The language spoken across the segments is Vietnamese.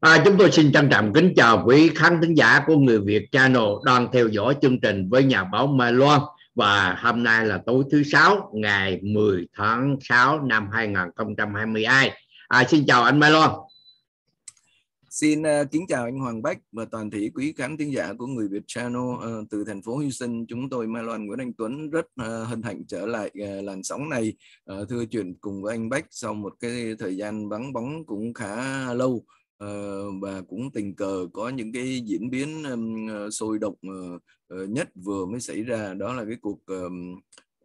À, chúng tôi xin trân trọng kính chào quý khán thính giả của Người Việt Channel đang theo dõi chương trình với nhà báo Mai Loan và hôm nay là tối thứ sáu ngày 10 tháng 6 năm 2022. À, xin chào anh Mai Loan. Xin uh, kính chào anh Hoàng Bách và toàn thể quý khán thính giả của Người Việt Channel uh, từ thành phố Houston. Chúng tôi Mai Loan Nguyễn Anh Tuấn rất uh, hân hạnh trở lại uh, làn sóng này uh, thưa chuyển cùng với anh Bách sau một cái thời gian vắng bóng cũng khá lâu. Uh, và cũng tình cờ có những cái diễn biến um, sôi động uh, nhất vừa mới xảy ra đó là cái cuộc um,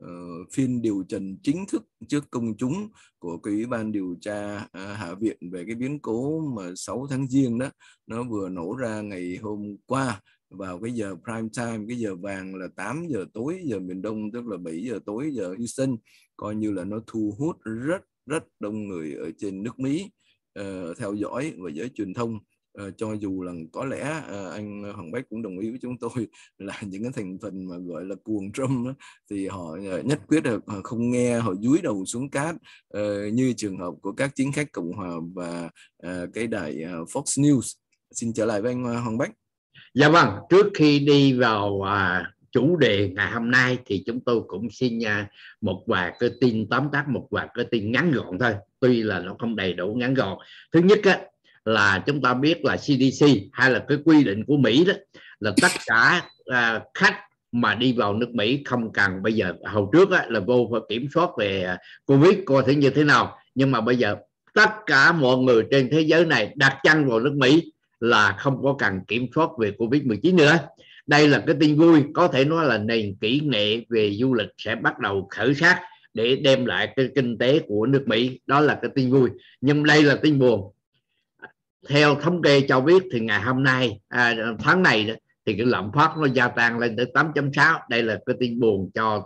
uh, phiên điều trần chính thức trước công chúng của cái ủy ban điều tra uh, hạ viện về cái biến cố mà 6 tháng giêng đó nó vừa nổ ra ngày hôm qua vào cái giờ prime time cái giờ vàng là 8 giờ tối giờ miền đông tức là 7 giờ tối giờ Eastern coi như là nó thu hút rất rất đông người ở trên nước Mỹ Ờ, theo dõi và giới truyền thông uh, cho dù là có lẽ uh, anh Hoàng Bách cũng đồng ý với chúng tôi là những cái thành phần mà gọi là cuồng Trump đó, thì họ uh, nhất quyết là họ không nghe họ dúi đầu xuống cát uh, như trường hợp của các chính khách cộng hòa và uh, cái đài uh, Fox News xin trở lại với anh Hoàng Bách dạ vâng trước khi đi vào à, chủ đề ngày hôm nay thì chúng tôi cũng xin à, một vài cái tin tóm tắt một vài cái tin ngắn gọn thôi tuy là nó không đầy đủ ngắn gọn thứ nhất á, là chúng ta biết là CDC hay là cái quy định của Mỹ đó là tất cả à, khách mà đi vào nước Mỹ không cần bây giờ hầu trước á, là vô phải kiểm soát về à, Covid coi thử như thế nào nhưng mà bây giờ tất cả mọi người trên thế giới này đặt chân vào nước Mỹ là không có cần kiểm soát về Covid-19 nữa đây là cái tin vui có thể nói là nền kỹ nghệ về du lịch sẽ bắt đầu khởi sắc để đem lại cái kinh tế của nước Mỹ đó là cái tin vui nhưng đây là tin buồn theo thống kê cho biết thì ngày hôm nay à, tháng này thì cái lạm phát nó gia tăng lên tới 8.6 đây là cái tin buồn cho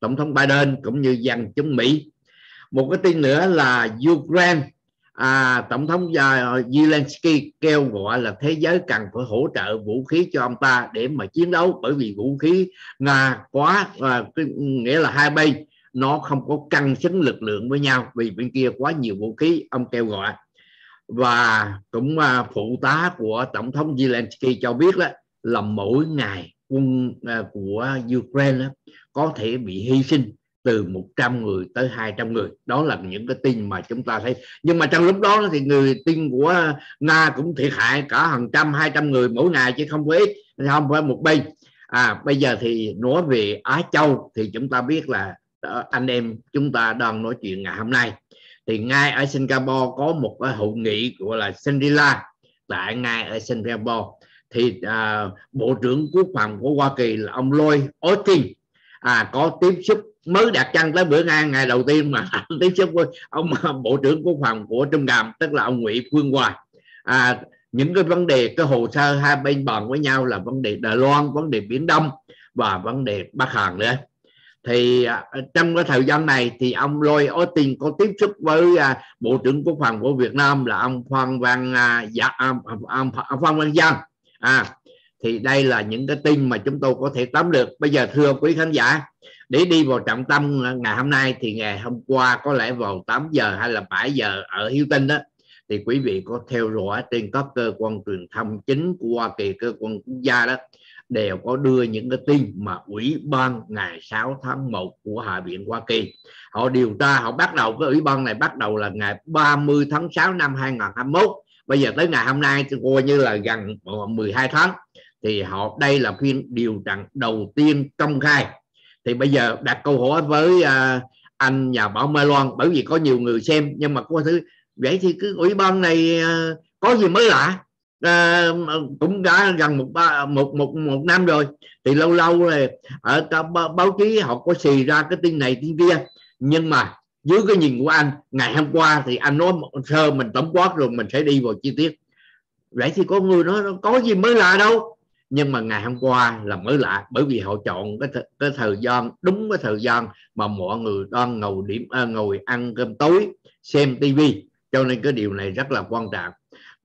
tổng thống Biden cũng như dân chúng Mỹ một cái tin nữa là Ukraine à, tổng thống uh, Zelensky kêu gọi là thế giới cần phải hỗ trợ vũ khí cho ông ta để mà chiến đấu bởi vì vũ khí nga quá uh, nghĩa là hai bên nó không có căng xứng lực lượng với nhau vì bên kia quá nhiều vũ khí ông kêu gọi và cũng uh, phụ tá của tổng thống Zelensky cho biết đó, là mỗi ngày quân uh, của Ukraine đó, có thể bị hy sinh từ 100 người tới 200 người đó là những cái tin mà chúng ta thấy nhưng mà trong lúc đó thì người tin của nga cũng thiệt hại cả hàng trăm hai trăm người mỗi ngày chứ không có ít không phải một bên à bây giờ thì nói về á châu thì chúng ta biết là ờ, anh em chúng ta đang nói chuyện ngày hôm nay thì ngay ở singapore có một cái hội nghị gọi là sandila tại ngay ở singapore thì à, bộ trưởng quốc phòng của hoa kỳ là ông lloyd austin à, có tiếp xúc mới đặt chân tới bữa ngang ngày đầu tiên mà tiếp xúc với ông bộ trưởng quốc phòng của trung đàm tức là ông nguyễn phương Hòa. à, những cái vấn đề cái hồ sơ hai bên bàn với nhau là vấn đề đài loan vấn đề biển đông và vấn đề bắc hàn nữa thì à, trong cái thời gian này thì ông Lloyd Austin có tiếp xúc với à, bộ trưởng quốc phòng của Việt Nam là ông Phan Văn uh, dạ, ông, ông, ông Phan Văn Giang à thì đây là những cái tin mà chúng tôi có thể tóm được bây giờ thưa quý khán giả để đi vào trọng tâm ngày hôm nay thì ngày hôm qua có lẽ vào 8 giờ hay là 7 giờ ở Hiếu Tinh đó thì quý vị có theo dõi trên các cơ quan truyền thông chính của Hoa Kỳ cơ quan quốc gia đó đều có đưa những cái tin mà ủy ban ngày 6 tháng 1 của Hạ viện Hoa Kỳ họ điều tra họ bắt đầu cái ủy ban này bắt đầu là ngày 30 tháng 6 năm 2021 bây giờ tới ngày hôm nay thì coi như là gần 12 ờ, tháng thì họ đây là phiên điều trần đầu tiên công khai thì bây giờ đặt câu hỏi với à, anh nhà bảo Mai Loan bởi vì có nhiều người xem nhưng mà có thứ vậy thì cứ ủy ban này à, có gì mới lạ à, cũng đã gần một ba một một một năm rồi thì lâu lâu rồi ở báo chí họ có xì ra cái tin này tin kia nhưng mà dưới cái nhìn của anh ngày hôm qua thì anh nói sơ mình tổng quát rồi mình sẽ đi vào chi tiết vậy thì có người nói có gì mới lạ đâu nhưng mà ngày hôm qua là mới lạ bởi vì họ chọn cái th- cái thời gian đúng cái thời gian mà mọi người đang ngồi điểm à, ngồi ăn cơm tối xem tivi cho nên cái điều này rất là quan trọng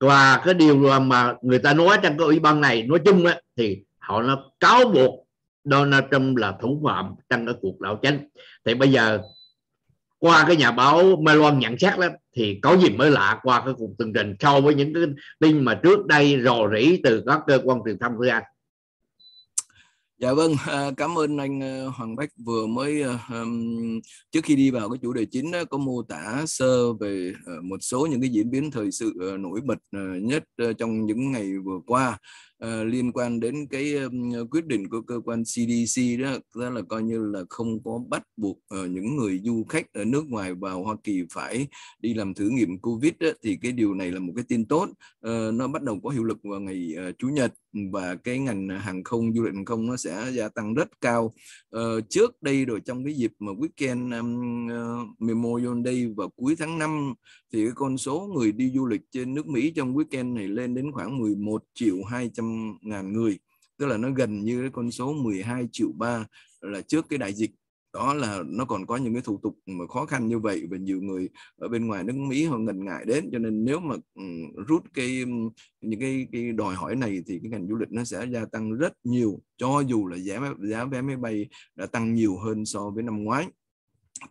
và cái điều mà người ta nói trong cái ủy ban này nói chung á, thì họ nó cáo buộc Donald Trump là thủ phạm trong cái cuộc đảo chính thì bây giờ qua cái nhà báo Melon nhận xét đó thì có gì mới lạ qua cái cuộc tường trình so với những cái tin mà trước đây rò rỉ từ các cơ quan truyền thông thưa anh Dạ vâng, à, cảm ơn anh à, Hoàng Bách vừa mới à, trước khi đi vào cái chủ đề chính có mô tả sơ về một số những cái diễn biến thời sự nổi bật nhất trong những ngày vừa qua Ờ, liên quan đến cái quyết định của cơ quan CDC đó đó là coi như là không có bắt buộc uh, những người du khách ở nước ngoài vào Hoa Kỳ phải đi làm thử nghiệm COVID đó, thì cái điều này là một cái tin tốt ờ, nó bắt đầu có hiệu lực vào ngày chủ nhật và cái ngành hàng không du lịch hàng không nó sẽ gia tăng rất cao trước đây rồi trong cái dịp mà weekend um, Memorial Day vào cuối tháng 5 thì cái con số người đi du lịch trên nước Mỹ trong weekend này lên đến khoảng 11 triệu 200 ngàn người tức là nó gần như cái con số 12 triệu ba là trước cái đại dịch đó là nó còn có những cái thủ tục mà khó khăn như vậy và nhiều người ở bên ngoài nước Mỹ họ ngần ngại đến cho nên nếu mà ừ, rút cái ừ, những cái, cái đòi hỏi này thì cái ngành du lịch nó sẽ gia tăng rất nhiều cho dù là giá giá vé máy bay đã tăng nhiều hơn so với năm ngoái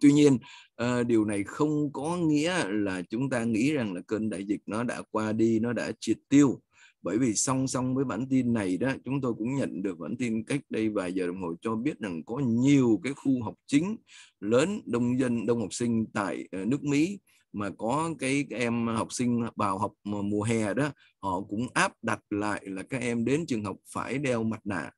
tuy nhiên ờ, điều này không có nghĩa là chúng ta nghĩ rằng là cơn đại dịch nó đã qua đi nó đã triệt tiêu bởi vì song song với bản tin này đó chúng tôi cũng nhận được bản tin cách đây vài giờ đồng hồ cho biết rằng có nhiều cái khu học chính lớn đông dân đông học sinh tại ờ, nước Mỹ mà có cái, cái em học sinh vào học mùa hè đó họ cũng áp đặt lại là các em đến trường học phải đeo mặt nạ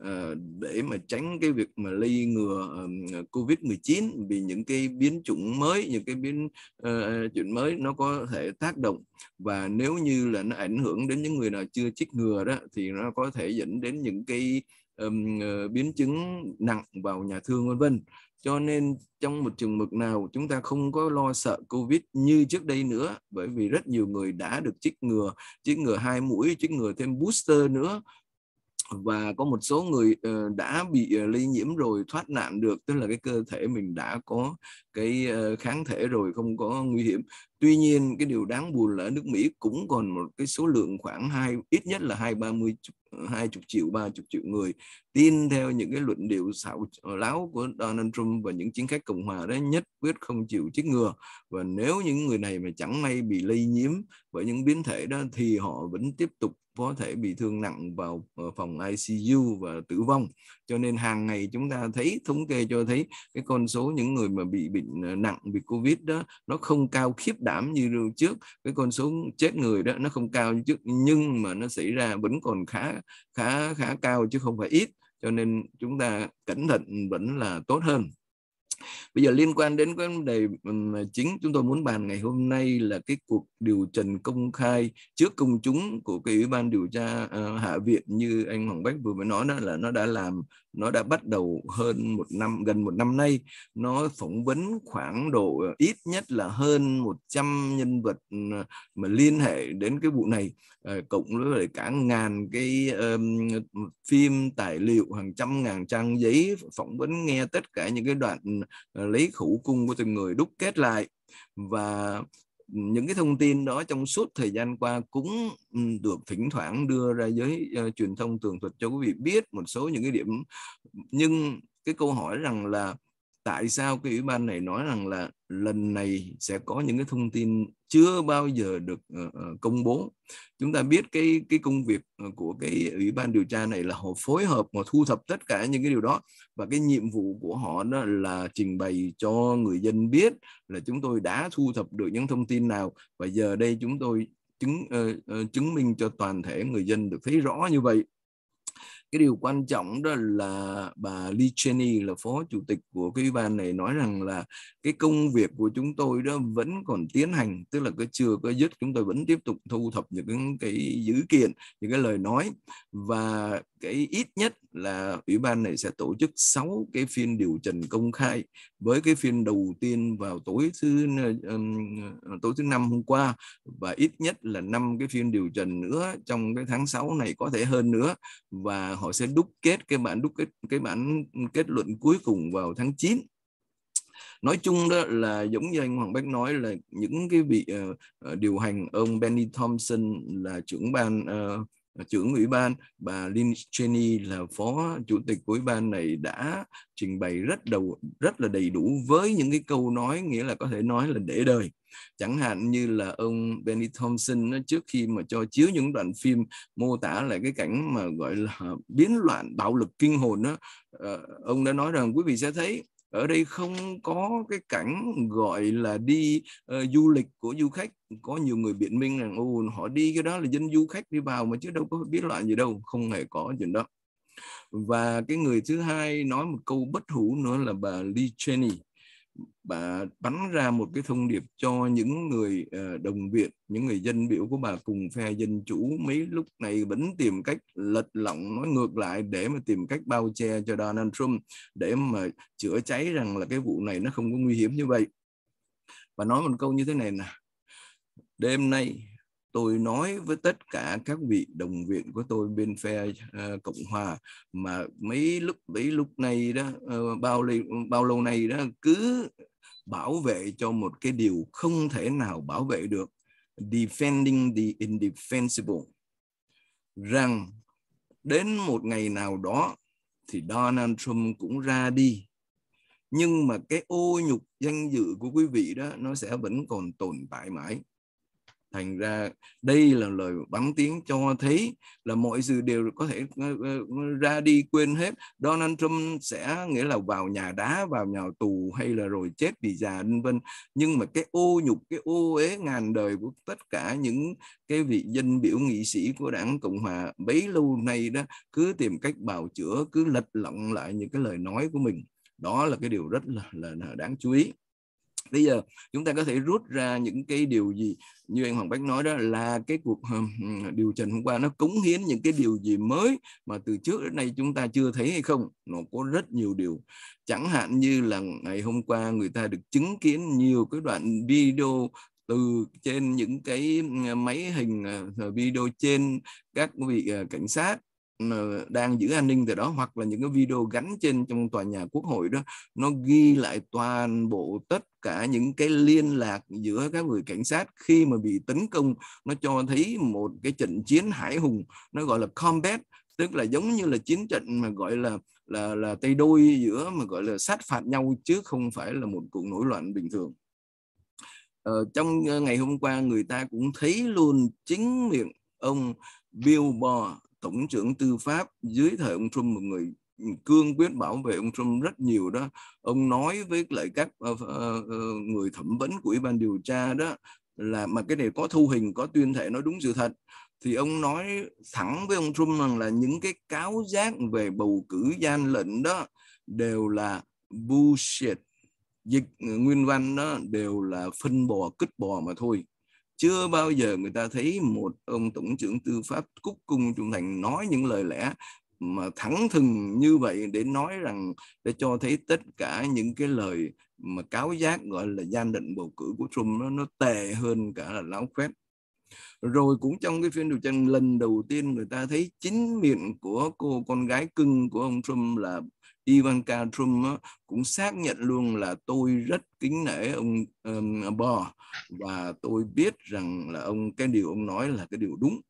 Ờ, để mà tránh cái việc mà lây ngừa Covid-19 vì những cái biến chủng mới, những cái biến uh, chủng mới nó có thể tác động và nếu như là nó ảnh hưởng đến những người nào chưa chích ngừa đó thì nó có thể dẫn đến những cái um, biến chứng nặng vào nhà thương vân vân cho nên trong một trường mực nào chúng ta không có lo sợ covid như trước đây nữa bởi vì rất nhiều người đã được chích ngừa chích ngừa hai mũi chích ngừa thêm booster nữa và có một số người uh, đã bị uh, lây nhiễm rồi thoát nạn được tức là cái cơ thể mình đã có cái uh, kháng thể rồi không có nguy hiểm tuy nhiên cái điều đáng buồn là ở nước Mỹ cũng còn một cái số lượng khoảng hai ít nhất là hai ba mươi hai chục triệu ba chục triệu người tin theo những cái luận điệu xạo ờ, láo của Donald Trump và những chính khách cộng hòa đó nhất quyết không chịu chích ngừa và nếu những người này mà chẳng may bị lây nhiễm bởi những biến thể đó thì họ vẫn tiếp tục có thể bị thương nặng vào ờ, phòng ICU và tử vong cho nên hàng ngày chúng ta thấy thống kê cho thấy cái con số những người mà bị bệnh ờ, nặng bị covid đó nó không cao khiếp đảm như trước cái con số chết người đó nó không cao như trước nhưng mà nó xảy ra vẫn còn khá khá khá cao chứ không phải ít cho nên chúng ta cẩn thận vẫn là tốt hơn bây giờ liên quan đến vấn đề chính chúng tôi muốn bàn ngày hôm nay là cái cuộc điều trần công khai trước công chúng của cái ủy ban điều tra uh, hạ viện như anh Hoàng Bách vừa mới nói đó là nó đã làm nó đã bắt đầu hơn một năm gần một năm nay nó phỏng vấn khoảng độ ờ, ít nhất là hơn 100 nhân vật ừ, mà liên hệ đến cái vụ này ờ, cộng với cả ngàn cái um, phim tài liệu hàng trăm ngàn trang giấy phỏng vấn nghe tất cả những cái đoạn ờ, lấy khẩu cung của từng người đúc kết lại và những cái thông tin đó trong suốt thời gian qua cũng ừ, được thỉnh thoảng đưa ra giới uh, truyền thông tường thuật cho quý vị biết một số những cái điểm nhưng cái câu hỏi rằng là tại sao cái ủy ban này nói rằng là lần này sẽ có những cái thông tin chưa bao giờ được ờ, ờ, công bố chúng ta biết cái cái công việc ờ, của cái ủy ban điều tra này là họ phối hợp và thu thập tất cả những cái điều đó và cái nhiệm vụ của họ đó là trình bày cho người dân biết là chúng tôi đã thu thập được những thông tin nào và giờ đây chúng tôi chứng uh, uh, chứng minh cho toàn thể người dân được thấy rõ như vậy cái điều quan trọng đó là bà Lee Cheney là phó chủ tịch của cái ban này nói rằng là cái công việc của chúng tôi đó vẫn còn tiến hành tức là cái chưa có dứt chúng tôi vẫn tiếp tục thu thập những cái dữ kiện những cái lời nói và cái ít nhất là ủy ban này sẽ tổ chức 6 cái phiên điều trần công khai với cái phiên đầu tiên vào tối thứ ờ, tối thứ năm hôm qua và ít nhất là năm cái phiên điều trần nữa trong cái tháng 6 này có thể hơn nữa và họ sẽ đúc kết cái bản đúc kết cái bản kết luận cuối cùng vào tháng 9 nói chung đó là giống như anh Hoàng Bách nói là những cái vị uh, điều hành ông Benny Thompson là trưởng ban uh, trưởng ủy ban bà Lynn Cheney là phó chủ tịch của ủy ban này đã trình bày rất đầu rất là đầy đủ với những cái câu nói nghĩa là có thể nói là để đời chẳng hạn như là ông Benny Thompson trước khi mà cho chiếu những đoạn phim mô tả lại cái cảnh mà gọi là biến loạn bạo lực kinh hồn đó ờ, ông đã nói rằng quý vị sẽ thấy ở đây không có cái cảnh gọi là đi uh, du lịch của du khách có nhiều người biện minh rằng họ đi cái đó là dân du khách đi vào mà chứ đâu có biết loại gì đâu không hề có chuyện đó và cái người thứ hai nói một câu bất hủ nữa là bà Lee Cheney bà bắn ra một cái thông điệp cho những người ờ, đồng viện, những người dân biểu của bà cùng phe dân chủ mấy lúc này vẫn tìm cách lật lọng nói ngược lại để mà tìm cách bao che cho Donald Trump để mà chữa cháy rằng là cái vụ này nó không có nguy hiểm như vậy. Bà nói một câu như thế này nè. Đêm nay tôi nói với tất cả các vị đồng viện của tôi bên phe uh, cộng hòa mà mấy lúc mấy lúc này đó uh, bao lâu bao lâu nay đó cứ bảo vệ cho một cái điều không thể nào bảo vệ được defending the indefensible rằng đến một ngày nào đó thì Donald Trump cũng ra đi nhưng mà cái ô nhục danh dự của quý vị đó nó sẽ vẫn còn tồn tại mãi thành ra đây là lời bắn tiếng cho thấy là mọi sự đều có thể ờ, ờ, ra đi quên hết Donald Trump sẽ nghĩa là vào nhà đá vào nhà tù hay là rồi chết vì già vân vân nhưng mà cái ô nhục cái ô ế ngàn đời của tất cả những cái vị dân biểu nghị sĩ của đảng Cộng hòa bấy lâu nay đó cứ tìm cách bào chữa cứ lật lọng lại những cái lời nói của mình đó là cái điều rất là, là, là đáng chú ý bây giờ chúng ta có thể rút ra những cái điều gì như anh Hoàng Bách nói đó là cái cuộc điều chỉnh hôm qua nó cống hiến những cái điều gì mới mà từ trước đến nay chúng ta chưa thấy hay không nó có rất nhiều điều chẳng hạn như là ngày hôm qua người ta được chứng kiến nhiều cái đoạn video từ trên những cái máy hình ờ, video trên các vị ờ, cảnh sát đang giữ an ninh từ đó hoặc là những cái video gắn trên trong tòa nhà quốc hội đó nó ghi lại toàn bộ tất cả những cái liên lạc giữa các người cảnh sát khi mà bị tấn công nó cho thấy một cái trận chiến hải hùng nó gọi là combat tức là giống như là chiến trận mà gọi là là là tay đôi giữa mà gọi là sát phạt nhau chứ không phải là một cuộc nổi loạn bình thường ờ, trong ờ, ngày hôm qua người ta cũng thấy luôn chính miệng ông Bill Barr tổng trưởng tư pháp dưới thời ông Trump một người cương quyết bảo vệ ông Trump rất nhiều đó ông nói với lại các uh, uh, người thẩm vấn của ủy ban điều tra đó là mà cái này có thu hình có tuyên thệ nói đúng sự thật thì ông nói thẳng với ông Trump rằng là những cái cáo giác về bầu cử gian lệnh đó đều là bullshit dịch nguyên văn đó đều là phân bò cứt bò mà thôi chưa bao giờ người ta thấy một ông tổng trưởng tư pháp cúc cung trung thành nói những lời lẽ mà thẳng thừng như vậy để nói rằng để cho thấy tất cả những cái lời mà cáo giác gọi là gian định bầu cử của Trump nó, nó tệ hơn cả là láo phép rồi cũng trong cái phiên điều trần lần đầu tiên người ta thấy chính miệng của cô con gái cưng của ông Trump là Ivanka Trump cũng xác nhận luôn là tôi rất kính nể ông um, Bo và tôi biết rằng là ông cái điều ông nói là cái điều đúng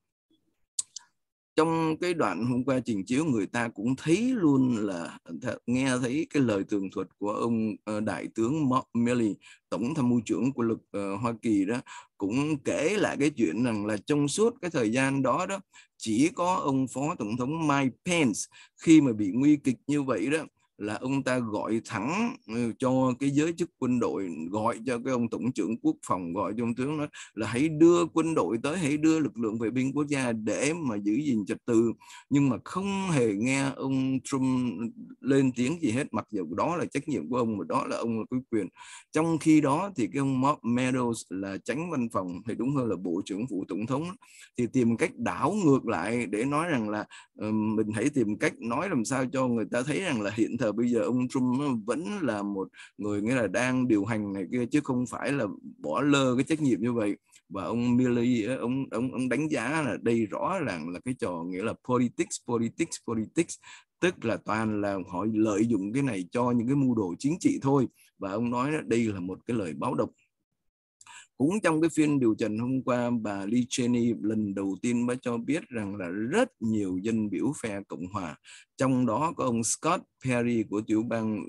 trong cái đoạn hôm qua trình chiếu người ta cũng thấy luôn là ờ, nghe thấy cái lời tường thuật của ông ờ, đại tướng Mark Milley tổng tham mưu trưởng của lực ờ, Hoa Kỳ đó cũng kể lại cái chuyện rằng là trong suốt cái thời gian đó đó chỉ có ông phó tổng thống Mike Pence khi mà bị nguy kịch như vậy đó là ông ta gọi thẳng ừ, cho cái giới chức quân đội gọi cho cái ông tổng trưởng quốc phòng gọi cho ông tướng nói là hãy đưa quân đội tới hãy đưa lực lượng vệ binh quốc gia để mà giữ gìn trật tự nhưng mà không hề nghe ông Trump lên tiếng gì hết mặc dù đó là trách nhiệm của ông mà đó là ông là quý quyền trong khi đó thì cái ông Mark Meadows là tránh văn phòng thì đúng hơn là bộ trưởng phụ tổng thống thì tìm cách đảo ngược lại để nói rằng là ừ, mình hãy tìm cách nói làm sao cho người ta thấy rằng là hiện thời bây giờ ông Trump vẫn là một người nghĩa là đang điều hành này kia chứ không phải là bỏ lơ cái trách nhiệm như vậy và ông Milley ông ông ông đánh giá là đây rõ ràng là cái trò nghĩa là politics politics politics tức là toàn là họ lợi dụng cái này cho những cái mưu đồ chính trị thôi và ông nói là đây là một cái lời báo động cũng trong cái phiên điều trần hôm qua bà Lee Cheney lần đầu tiên mới cho biết rằng là rất nhiều dân biểu phe cộng hòa trong đó có ông Scott Perry của tiểu bang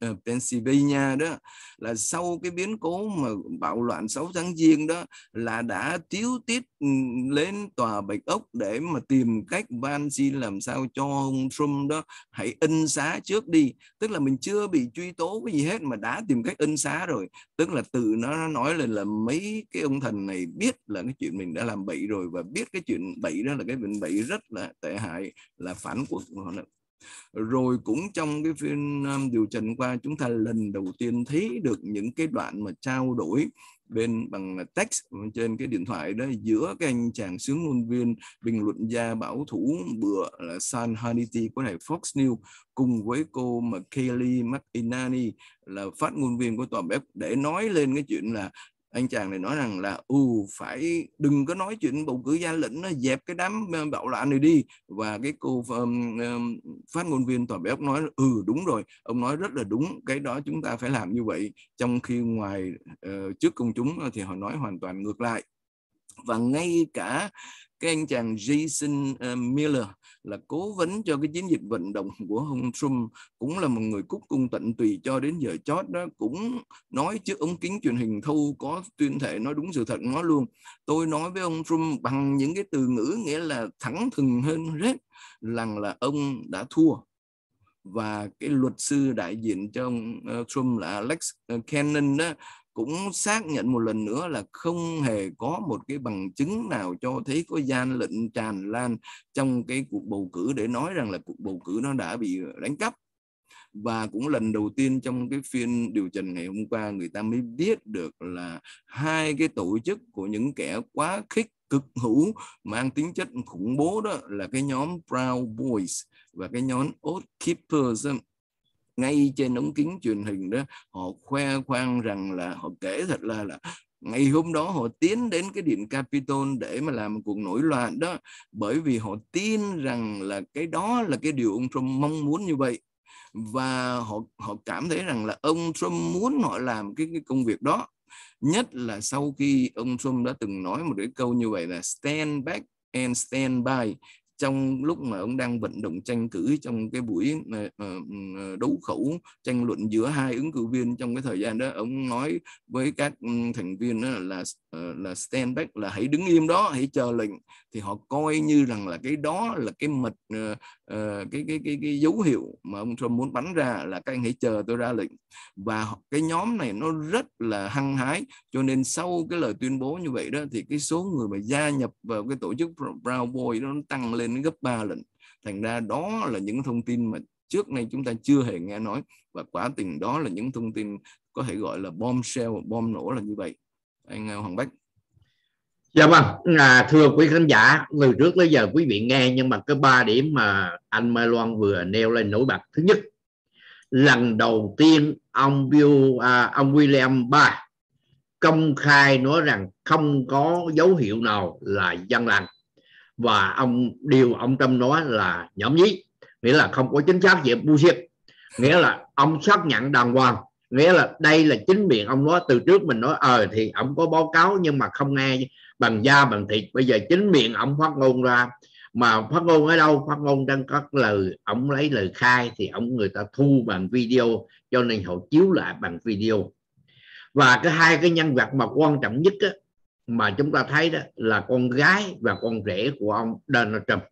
ờ, Pennsylvania đó là sau cái biến cố mà bạo loạn 6 tháng giêng đó là đã tiếu tiết ừ, lên tòa bạch ốc để mà tìm cách van xin làm sao cho ông Trump đó hãy in xá trước đi tức là mình chưa bị truy tố cái gì hết mà đã tìm cách in xá rồi tức là tự nó nói là là mấy cái ông thần này biết là cái chuyện mình đã làm bậy rồi và biết cái chuyện bậy đó là cái bệnh bậy rất là tệ hại là phản quốc rồi cũng trong cái phiên um, điều trần qua chúng ta lần đầu tiên thấy được những cái đoạn mà trao đổi bên bằng text trên cái điện thoại đó giữa cái anh chàng sướng ngôn viên bình luận gia bảo thủ bữa là San Hannity của đài Fox News cùng với cô mà Kelly McInerney là phát ngôn viên của tòa bếp để nói lên cái chuyện là anh chàng này nói rằng là ừ phải đừng có nói chuyện bầu cử gia lĩnh nó dẹp cái đám ờ, bạo loạn này đi và cái cô um, phát ngôn viên tòa bé nói ừ đúng rồi ông nói rất là đúng cái đó chúng ta phải làm như vậy trong khi ngoài uh, trước công chúng thì họ nói hoàn toàn ngược lại và ngay cả cái anh chàng Jason ờ, Miller là cố vấn cho cái chiến dịch vận động của ông Trump cũng là một người cúc cung tận tùy cho đến giờ chót đó cũng nói trước ống kính truyền hình thâu có tuyên thể nói đúng sự thật nói luôn tôi nói với ông Trump bằng những cái từ ngữ nghĩa là thẳng thừng hơn hết rằng là ông đã thua và cái luật sư đại diện cho ông ờ, Trump là Alex ờ, Cannon đó cũng xác nhận một lần nữa là không hề có một cái bằng chứng nào cho thấy có gian lận tràn lan trong cái cuộc bầu cử để nói rằng là cuộc bầu cử nó đã bị đánh cắp và cũng lần đầu tiên trong cái phiên điều trần ngày hôm qua người ta mới biết được là hai cái tổ chức của những kẻ quá khích cực hữu mang tính chất khủng bố đó là cái nhóm Proud Boys và cái nhóm Oath Keepers ngay trên ống kính truyền hình đó họ khoe khoang rằng là họ kể thật là là ngày hôm đó họ tiến đến cái điện Capitol để mà làm một cuộc nổi loạn đó bởi vì họ tin rằng là cái đó là cái điều ông Trump mong muốn như vậy và họ họ cảm thấy rằng là ông Trump muốn họ làm cái, cái công việc đó nhất là sau khi ông Trump đã từng nói một cái câu như vậy là stand back and stand by trong lúc mà ông đang vận động tranh cử trong cái buổi đấu khẩu tranh luận giữa hai ứng cử viên trong cái thời gian đó ông nói với các thành viên là Ờ, là stand back là hãy đứng im đó hãy chờ lệnh thì họ coi như rằng là cái đó là cái mật uh, cái, cái cái cái dấu hiệu mà ông Trump muốn bắn ra là các anh hãy chờ tôi ra lệnh và cái nhóm này nó rất là hăng hái cho nên sau cái lời tuyên bố như vậy đó thì cái số người mà gia nhập vào cái tổ chức Brown Boy nó tăng lên gấp 3 lần thành ra đó là những thông tin mà trước nay chúng ta chưa hề nghe nói và quả tình đó là những thông tin có thể gọi là bom shell bom nổ là như vậy anh ờ, Hoàng Bách dạ vâng à, thưa quý khán giả từ trước tới giờ quý vị nghe nhưng mà cái ba điểm mà anh Mai Loan vừa nêu lên nổi bật thứ nhất lần đầu tiên ông Bill à, ông William ba công khai nói rằng không có dấu hiệu nào là dân lành và ông điều ông Trump nói là nhảm nhí nghĩa là không có chính xác gì bullshit nghĩa là ông xác nhận đàng hoàng nghĩa là đây là chính miệng ông nói từ trước mình nói ờ thì ông có báo cáo nhưng mà không nghe bằng da bằng thịt bây giờ chính miệng ông phát ngôn ra mà phát ngôn ở đâu phát ngôn đang có lời ông lấy lời khai thì ông người ta thu bằng video cho nên họ chiếu lại bằng video và cái hai cái nhân vật mà quan trọng nhất á, mà chúng ta thấy đó là con gái và con rể của ông Donald Trump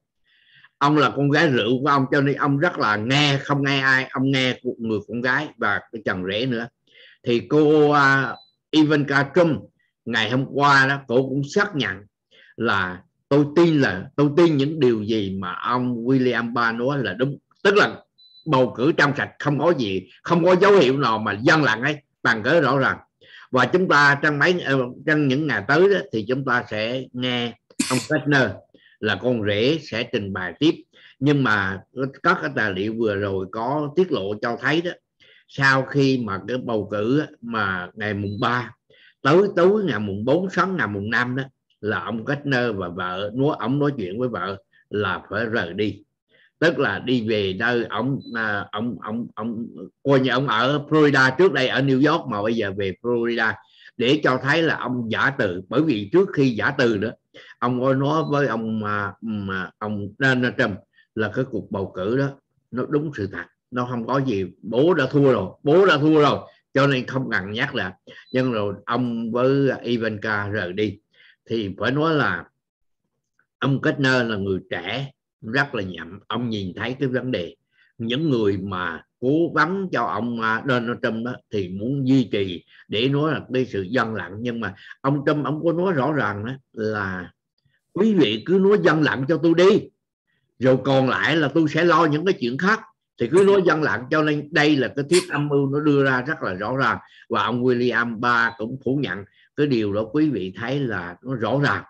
ông là con gái rượu của ông cho nên ông rất là nghe không nghe ai ông nghe của người con gái và cái chồng rể nữa thì cô uh, Ivanka Trump ngày hôm qua đó cô cũng xác nhận là tôi tin là tôi tin những điều gì mà ông William Barr nói là đúng tức là bầu cử trong sạch không có gì không có dấu hiệu nào mà dân lặng ấy bằng cớ rõ ràng và chúng ta trong mấy ờ, trong những ngày tới đó, thì chúng ta sẽ nghe ông Kushner là con rể sẽ trình bày tiếp nhưng mà các cái tài liệu vừa rồi có tiết lộ cho thấy đó sau khi mà cái bầu cử mà ngày mùng 3 tới tối ngày mùng 4 sáng ngày mùng 5 đó là ông Kessner và vợ nói ông nói chuyện với vợ là phải rời đi tức là đi về nơi ông à, ông ông ông coi như ông ở Florida trước đây ở New York mà bây giờ về Florida để cho thấy là ông giả từ bởi vì trước khi giả từ đó ông coi nói với ông mà, mà ông Donald Trump là cái cuộc bầu cử đó nó đúng sự thật nó không có gì bố đã thua rồi bố đã thua rồi cho nên không cần nhắc là nhưng rồi ông với Ivanka rời đi thì phải nói là ông kết là người trẻ rất là nhậm ông nhìn thấy cái vấn đề những người mà cố bắn cho ông à, Donald Trump đó, thì muốn duy trì để nói là cái sự dân lặng nhưng mà ông Trump ông có nói rõ ràng đó là quý vị cứ nói dân lặng cho tôi đi rồi còn lại là tôi sẽ lo những cái chuyện khác thì cứ nói dân lặng cho nên đây là cái thuyết âm mưu nó đưa ra rất là rõ ràng và ông William ba cũng phủ nhận cái điều đó quý vị thấy là nó rõ ràng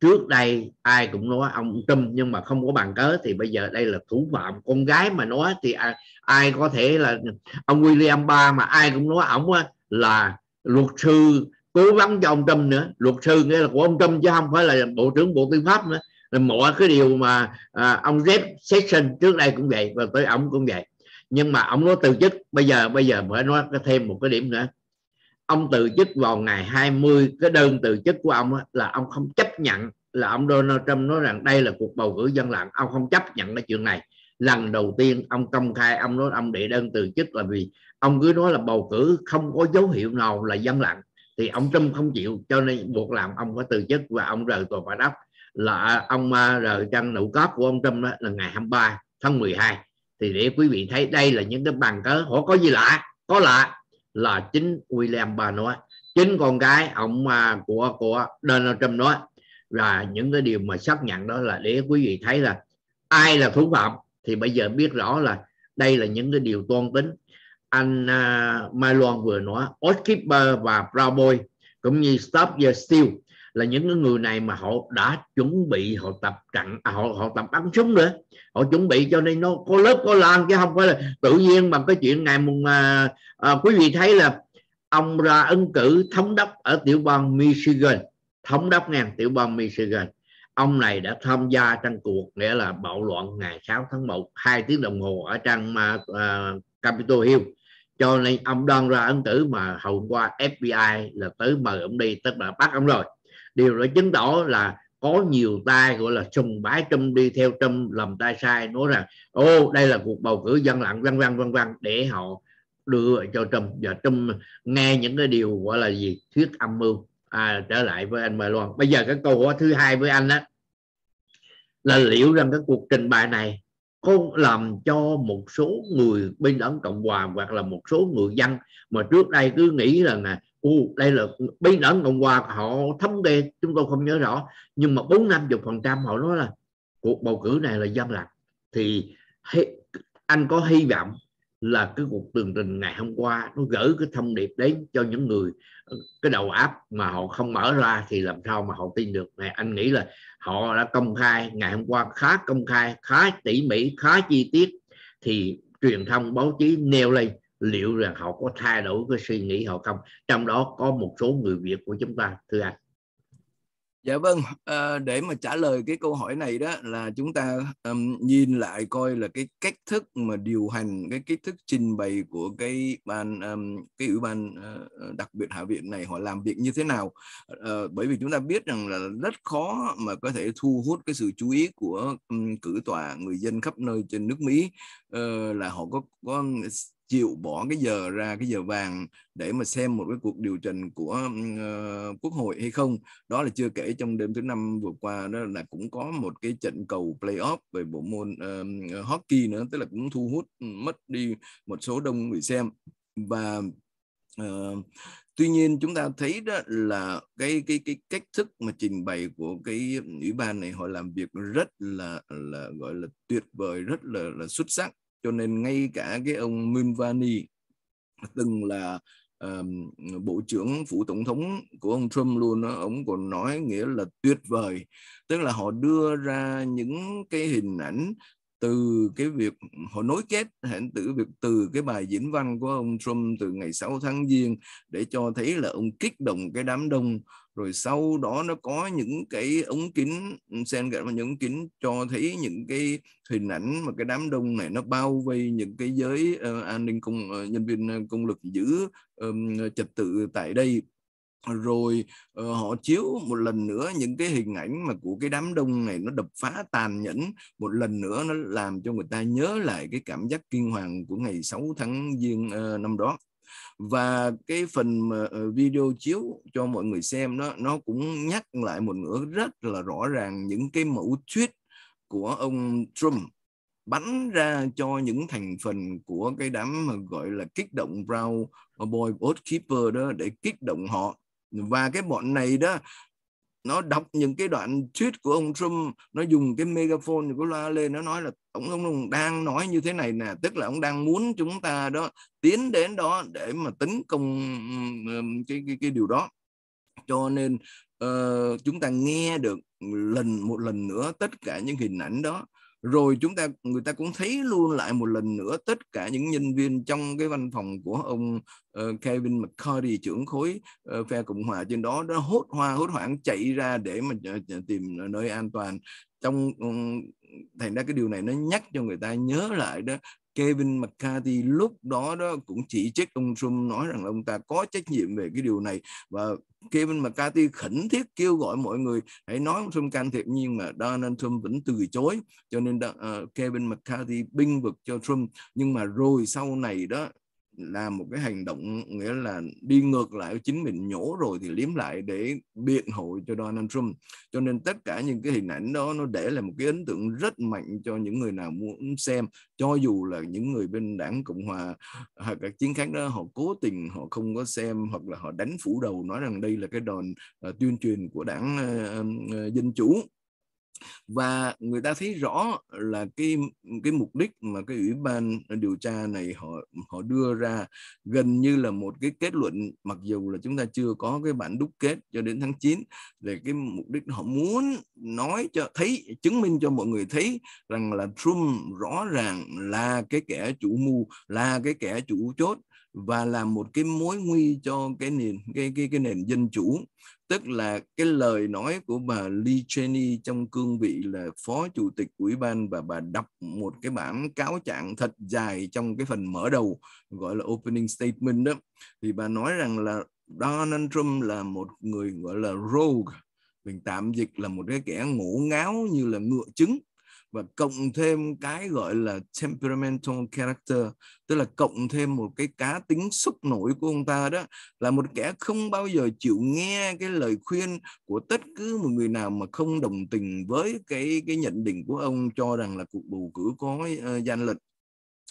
trước đây ai cũng nói ông Trump nhưng mà không có bằng cớ thì bây giờ đây là thủ phạm con gái mà nói thì ai, ai có thể là ông William Ba mà ai cũng nói ổng là luật sư cố vấn cho ông Trump nữa luật sư nghĩa là của ông Trump chứ không phải là bộ trưởng bộ tư pháp nữa là mọi cái điều mà à, ông Jeff Sessions trước đây cũng vậy và tới ông cũng vậy nhưng mà ông nói từ chức bây giờ bây giờ mới nói thêm một cái điểm nữa ông từ chức vào ngày 20 cái đơn từ chức của ông là ông không chấp nhận là ông Donald Trump nói rằng đây là cuộc bầu cử dân lặng ông không chấp nhận cái chuyện này lần đầu tiên ông công khai ông nói ông đệ đơn từ chức là vì ông cứ nói là bầu cử không có dấu hiệu nào là dân lặng thì ông Trump không chịu cho nên buộc làm ông phải từ chức và ông rời tòa bãi đốc là ông à, rời căn nụ cóp của ông Trump đó là ngày 23 tháng 12 thì để quý vị thấy đây là những cái bằng cớ họ có gì lạ có lạ là chính William bà nói chính con gái ông à, của của Donald Trump nói và những cái điều mà xác nhận đó là để quý vị thấy là ai là thủ phạm thì bây giờ biết rõ là đây là những cái điều toan tính anh uh, Mai Loan vừa nói Oldkeeper và Proud Boy cũng như Stop the Steal là những cái người này mà họ đã chuẩn bị họ tập trận à, họ họ tập bắn súng nữa họ chuẩn bị cho nên nó có lớp có lan chứ không phải là tự nhiên bằng cái chuyện ngày mùng à, à, quý vị thấy là ông ra ứng cử thống đốc ở tiểu bang Michigan thống đốc ngàn tiểu bang Michigan ông này đã tham gia trong cuộc nghĩa là bạo loạn ngày 6 tháng 1 hai tiếng đồng hồ ở trang uh, Capitol Hill cho nên ông đoan ra ấn tử mà hầu qua FBI là tới mời ông đi tức là bắt ông rồi điều đó chứng tỏ là có nhiều tay gọi là sùng bái trâm đi theo trâm làm tay sai nói rằng ô đây là cuộc bầu cử dân lặng vân vân vân vân để họ đưa cho trâm và trâm nghe những cái điều gọi là gì thuyết âm mưu à, trở lại với anh mời luôn bây giờ cái câu hỏi thứ hai với anh đó là liệu rằng cái cuộc trình bày này có làm cho một số người bên đảng cộng hòa hoặc là một số người dân mà trước đây cứ nghĩ rằng là uh, đây là bên đảng cộng hòa họ thống kê chúng tôi không nhớ rõ nhưng mà bốn năm chục phần trăm họ nói là cuộc bầu cử này là dân lặng thì anh có hy vọng là cái cuộc tường trình ngày hôm qua nó gửi cái thông điệp đến cho những người Ừ, cái đầu áp mà họ không mở ra thì làm sao mà họ tin được này anh nghĩ là họ đã công khai ngày hôm qua khá công khai khá tỉ mỉ khá chi tiết thì truyền thông báo chí nêu lên liệu rằng họ có thay đổi cái suy nghĩ họ không trong đó có một số người việt của chúng ta thưa anh Dạ vâng, à, để mà trả lời cái câu hỏi này đó là chúng ta um, nhìn lại coi là cái cách thức mà điều hành cái cách thức trình bày của cái ban um, cái ủy ban uh, đặc biệt hạ viện này họ làm việc như thế nào. Uh, bởi vì chúng ta biết rằng là rất khó mà có thể thu hút cái sự chú ý của um, cử tòa người dân khắp nơi trên nước Mỹ uh, là họ có có chịu bỏ cái giờ ra cái giờ vàng để mà xem một cái cuộc điều trần của uh, quốc hội hay không đó là chưa kể trong đêm thứ năm vừa qua đó là cũng có một cái trận cầu playoff về bộ môn uh, hockey nữa tức là cũng thu hút ừ, mất đi một số đông người xem và uh, tuy nhiên chúng ta thấy đó là cái cái cái cách thức mà trình bày của cái ủy ban này họ làm việc rất là là gọi là tuyệt vời rất là là xuất sắc cho nên ngay cả cái ông Mulvaney từng là um, bộ trưởng phủ tổng thống của ông Trump luôn đó, ông còn nói nghĩa là tuyệt vời tức là họ đưa ra những cái hình ảnh từ cái việc họ nối kết hẳn từ việc từ cái bài diễn văn của ông Trump từ ngày 6 tháng Giêng để cho thấy là ông kích động cái đám đông rồi sau đó nó có những cái ống kính sen ừ, kẽ vào những ống kính cho thấy những cái hình ảnh mà cái đám đông này nó bao vây những cái giới uh, an ninh công uh, nhân viên ờ, công lực giữ um, trật tự tại đây rồi uh, họ chiếu một lần nữa những cái hình ảnh mà của cái đám đông này nó đập phá tàn nhẫn một lần nữa nó làm cho người ta nhớ lại cái cảm giác kinh hoàng của ngày 6 tháng giêng uh, năm đó và cái phần ờ, video chiếu cho mọi người xem nó nó cũng nhắc lại một nữa rất là rõ ràng những cái mẫu tweet của ông Trump bắn ra cho những thành phần của cái đám mà gọi là kích động Brown Boy Boat Keeper đó để kích động họ và cái bọn này đó nó đọc những cái đoạn tweet của ông Trump nó dùng cái megaphone của loa lên nó nói là ông, ông đang nói như thế này nè tức là ông đang muốn chúng ta đó tiến đến đó để mà tấn công cái cái, cái điều đó cho nên uh, chúng ta nghe được lần một lần nữa tất cả những hình ảnh đó rồi chúng ta người ta cũng thấy luôn lại một lần nữa tất cả những nhân viên trong cái văn phòng của ông uh, Kevin McCarthy trưởng khối uh, phe cộng hòa trên đó đã hốt hoa hốt hoảng chạy ra để mà uh, tìm nơi an toàn trong um, thành ra cái điều này nó nhắc cho người ta nhớ lại đó Kevin McCarthy lúc đó đó cũng chỉ trách ông Trump nói rằng là ông ta có trách nhiệm về cái điều này và Kevin McCarthy khẩn thiết kêu gọi mọi người hãy nói ông Trump can thiệp nhưng mà Donald Trump vẫn từ chối cho nên uh, Kevin McCarthy binh vực cho Trump nhưng mà rồi sau này đó là một cái hành động nghĩa là đi ngược lại chính mình nhổ rồi thì liếm lại để biện hộ cho Donald Trump cho nên tất cả những cái hình ảnh đó nó để là một cái ấn tượng rất mạnh cho những người nào muốn xem cho dù là những người bên đảng Cộng Hòa hoặc các chiến khách đó họ cố tình họ không có xem hoặc là họ đánh phủ đầu nói rằng đây là cái đòn uh, tuyên truyền của đảng uh, uh, Dân Chủ và người ta thấy rõ là cái cái mục đích mà cái ủy ban điều tra này họ họ đưa ra gần như là một cái kết luận mặc dù là chúng ta chưa có cái bản đúc kết cho đến tháng 9 về cái mục đích họ muốn nói cho thấy chứng minh cho mọi người thấy rằng là Trump rõ ràng là cái kẻ chủ mưu là cái kẻ chủ chốt và là một cái mối nguy cho cái nền cái cái cái nền dân chủ tức là cái lời nói của bà Lee Cheney trong cương vị là phó chủ tịch ủy ban và bà đọc một cái bản cáo trạng thật dài trong cái phần mở đầu gọi là opening statement đó thì bà nói rằng là Donald Trump là một người gọi là rogue mình tạm dịch là một cái kẻ ngổ ngáo như là ngựa trứng và cộng thêm cái gọi là temperamental character tức là cộng thêm một cái cá tính sốc nổi của ông ta đó là một kẻ không bao giờ chịu nghe cái lời khuyên của tất cứ một người nào mà không đồng tình với cái cái nhận định của ông cho rằng là cuộc bầu cử có uh, gian lận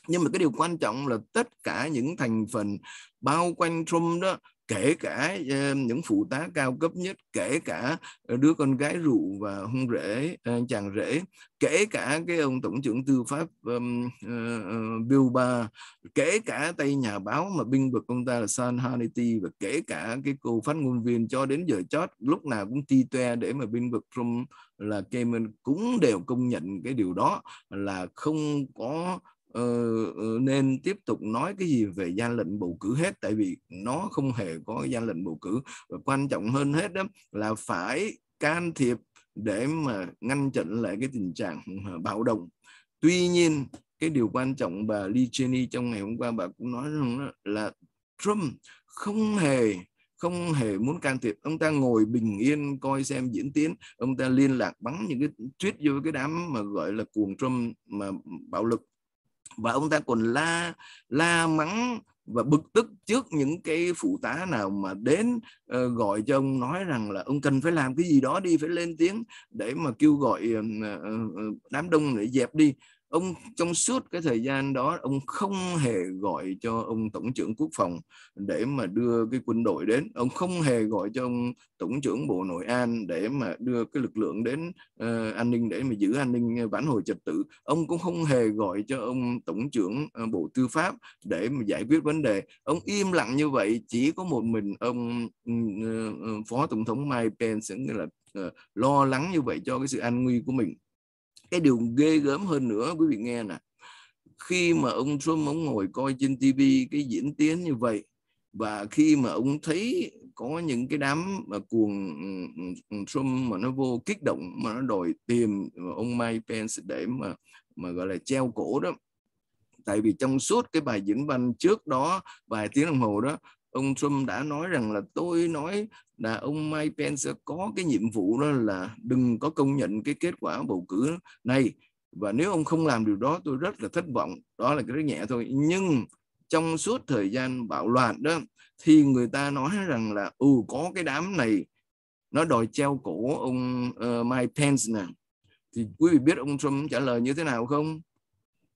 nhưng mà cái điều quan trọng là tất cả những thành phần bao quanh Trump đó kể cả ờ, những phụ tá cao cấp nhất kể cả ờ, đứa con gái rượu và hung rể ờ, chàng rể kể cả cái ông tổng trưởng tư pháp um, uh, Bill Barr kể cả tay nhà báo mà binh vực ông ta là San Hannity và kể cả cái cô phát ngôn viên cho đến giờ chót lúc nào cũng ti toe để mà binh vực Trump là Cayman cũng đều công nhận cái điều đó là không có uh, nên tiếp tục nói cái gì về gian lệnh bầu cử hết tại vì nó không hề có gian lệnh bầu cử và quan trọng hơn hết đó là phải can thiệp để mà ngăn chặn lại cái tình trạng ờ, bạo động tuy nhiên cái điều quan trọng bà Lee Cheney trong ngày hôm qua bà cũng nói rằng là Trump không hề không hề muốn can thiệp ông ta ngồi bình yên coi xem diễn tiến ông ta liên lạc bắn những cái tweet vô cái đám mà gọi là cuồng Trump mà bạo lực và ông ta còn la la mắng và bực tức trước những cái phụ tá nào mà đến uh, gọi cho ông nói rằng là ông cần phải làm cái gì đó đi phải lên tiếng để mà kêu gọi uh, uh, đám đông để dẹp đi ông trong suốt cái thời gian đó ông không hề gọi cho ông tổng trưởng quốc phòng để mà đưa cái quân đội đến ông không hề gọi cho ông tổng trưởng bộ nội an để mà đưa cái lực lượng đến uh, an ninh để mà giữ an ninh ờ, vãn hồi trật tự ông cũng không hề gọi cho ông tổng trưởng uh, bộ tư pháp để mà giải quyết vấn đề ông im lặng như vậy chỉ có một mình ông uh, phó tổng thống Mike Pence là uh, lo lắng như vậy cho cái sự an nguy của mình cái điều ghê gớm hơn nữa quý vị nghe nè khi mà ông Trump ông ngồi coi trên TV cái diễn tiến như vậy và khi mà ông thấy có những cái đám mà cuồng ừ, ừ, ừ, Trump mà nó vô kích động mà nó đòi tìm ông Mike Pence để mà mà gọi là treo cổ đó tại vì trong suốt cái bài diễn văn trước đó vài tiếng đồng hồ đó ông Trump đã nói rằng là tôi nói là ông Mike Pence có cái nhiệm vụ đó là đừng có công nhận cái kết quả bầu cử này và nếu ông không làm điều đó tôi rất là thất vọng đó là cái rất nhẹ thôi nhưng trong suốt thời gian bạo loạn đó thì người ta nói rằng là ừ có cái đám này nó đòi treo cổ ông uh, Mike Pence nè thì quý vị biết ông Trump trả lời như thế nào không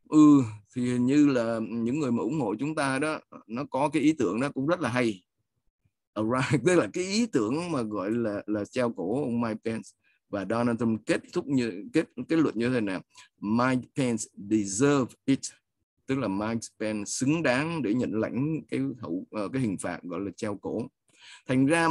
ừ thì hình như là những người mà ủng hộ chúng ta đó nó có cái ý tưởng đó cũng rất là hay arrive tức là cái ý tưởng mà gọi là là treo cổ ông Mike Pence và Donald Trump kết thúc như kết kết luận như thế nào Mike Pence deserve it tức là Mike Pence xứng đáng để nhận lãnh cái hậu ờ, cái hình phạt gọi là treo cổ thành ra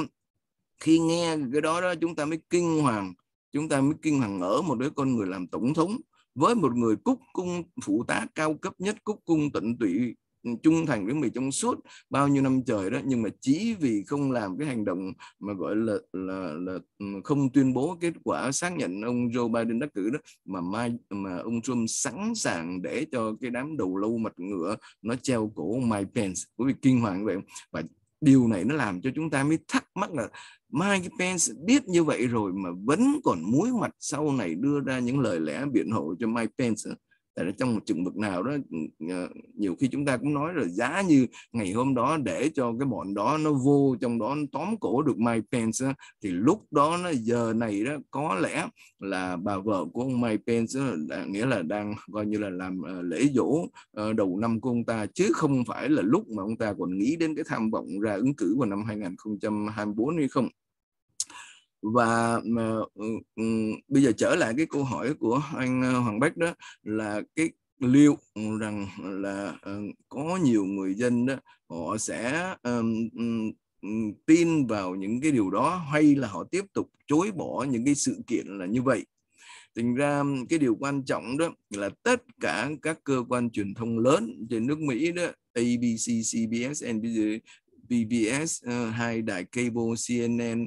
khi nghe cái đó đó chúng ta mới kinh hoàng chúng ta mới kinh hoàng ở một đứa con người làm tổng thống với một người cúc cung phụ tá cao cấp nhất cúc cung tận tụy trung thành với mình trong suốt bao nhiêu năm trời đó nhưng mà chỉ vì không làm cái hành động mà gọi là là, là ừ, không tuyên bố kết quả xác nhận ông Joe Biden đắc cử đó mà mai mà ông Trump sẵn sàng để cho cái đám đầu lâu mặt ngựa nó treo cổ Mike Pence bởi vì kinh hoàng vậy và điều này nó làm cho chúng ta mới thắc mắc là Mike Pence biết như vậy rồi mà vẫn còn muối mặt sau này đưa ra những lời lẽ biện hộ cho Mike Pence tại trong một chừng mực nào đó ừ, ờ, nhiều khi chúng ta cũng nói rồi giá như ngày hôm đó để cho cái bọn đó nó vô trong đó nó tóm cổ được Mike Pence á, thì lúc đó nó giờ này đó có lẽ là bà vợ của ông Mike Pence á, nghĩa là đang coi như là làm ờ, lễ dỗ ờ, đầu năm của ông ta chứ không phải là lúc mà ông ta còn nghĩ đến cái tham vọng ra ứng cử vào năm 2024 hay không và mà, ừ, ừ, bây giờ trở lại cái câu hỏi của anh ờ, Hoàng Bách đó là cái liệu rằng là ờ, có nhiều người dân đó họ sẽ um, tin vào những cái điều đó hay là họ tiếp tục chối bỏ những cái sự kiện là như vậy thành ra cái điều quan trọng đó là tất cả các cơ quan truyền thông lớn trên nước Mỹ đó ABC, CBS, NBC PBS, ờ, hai đài cable CNN,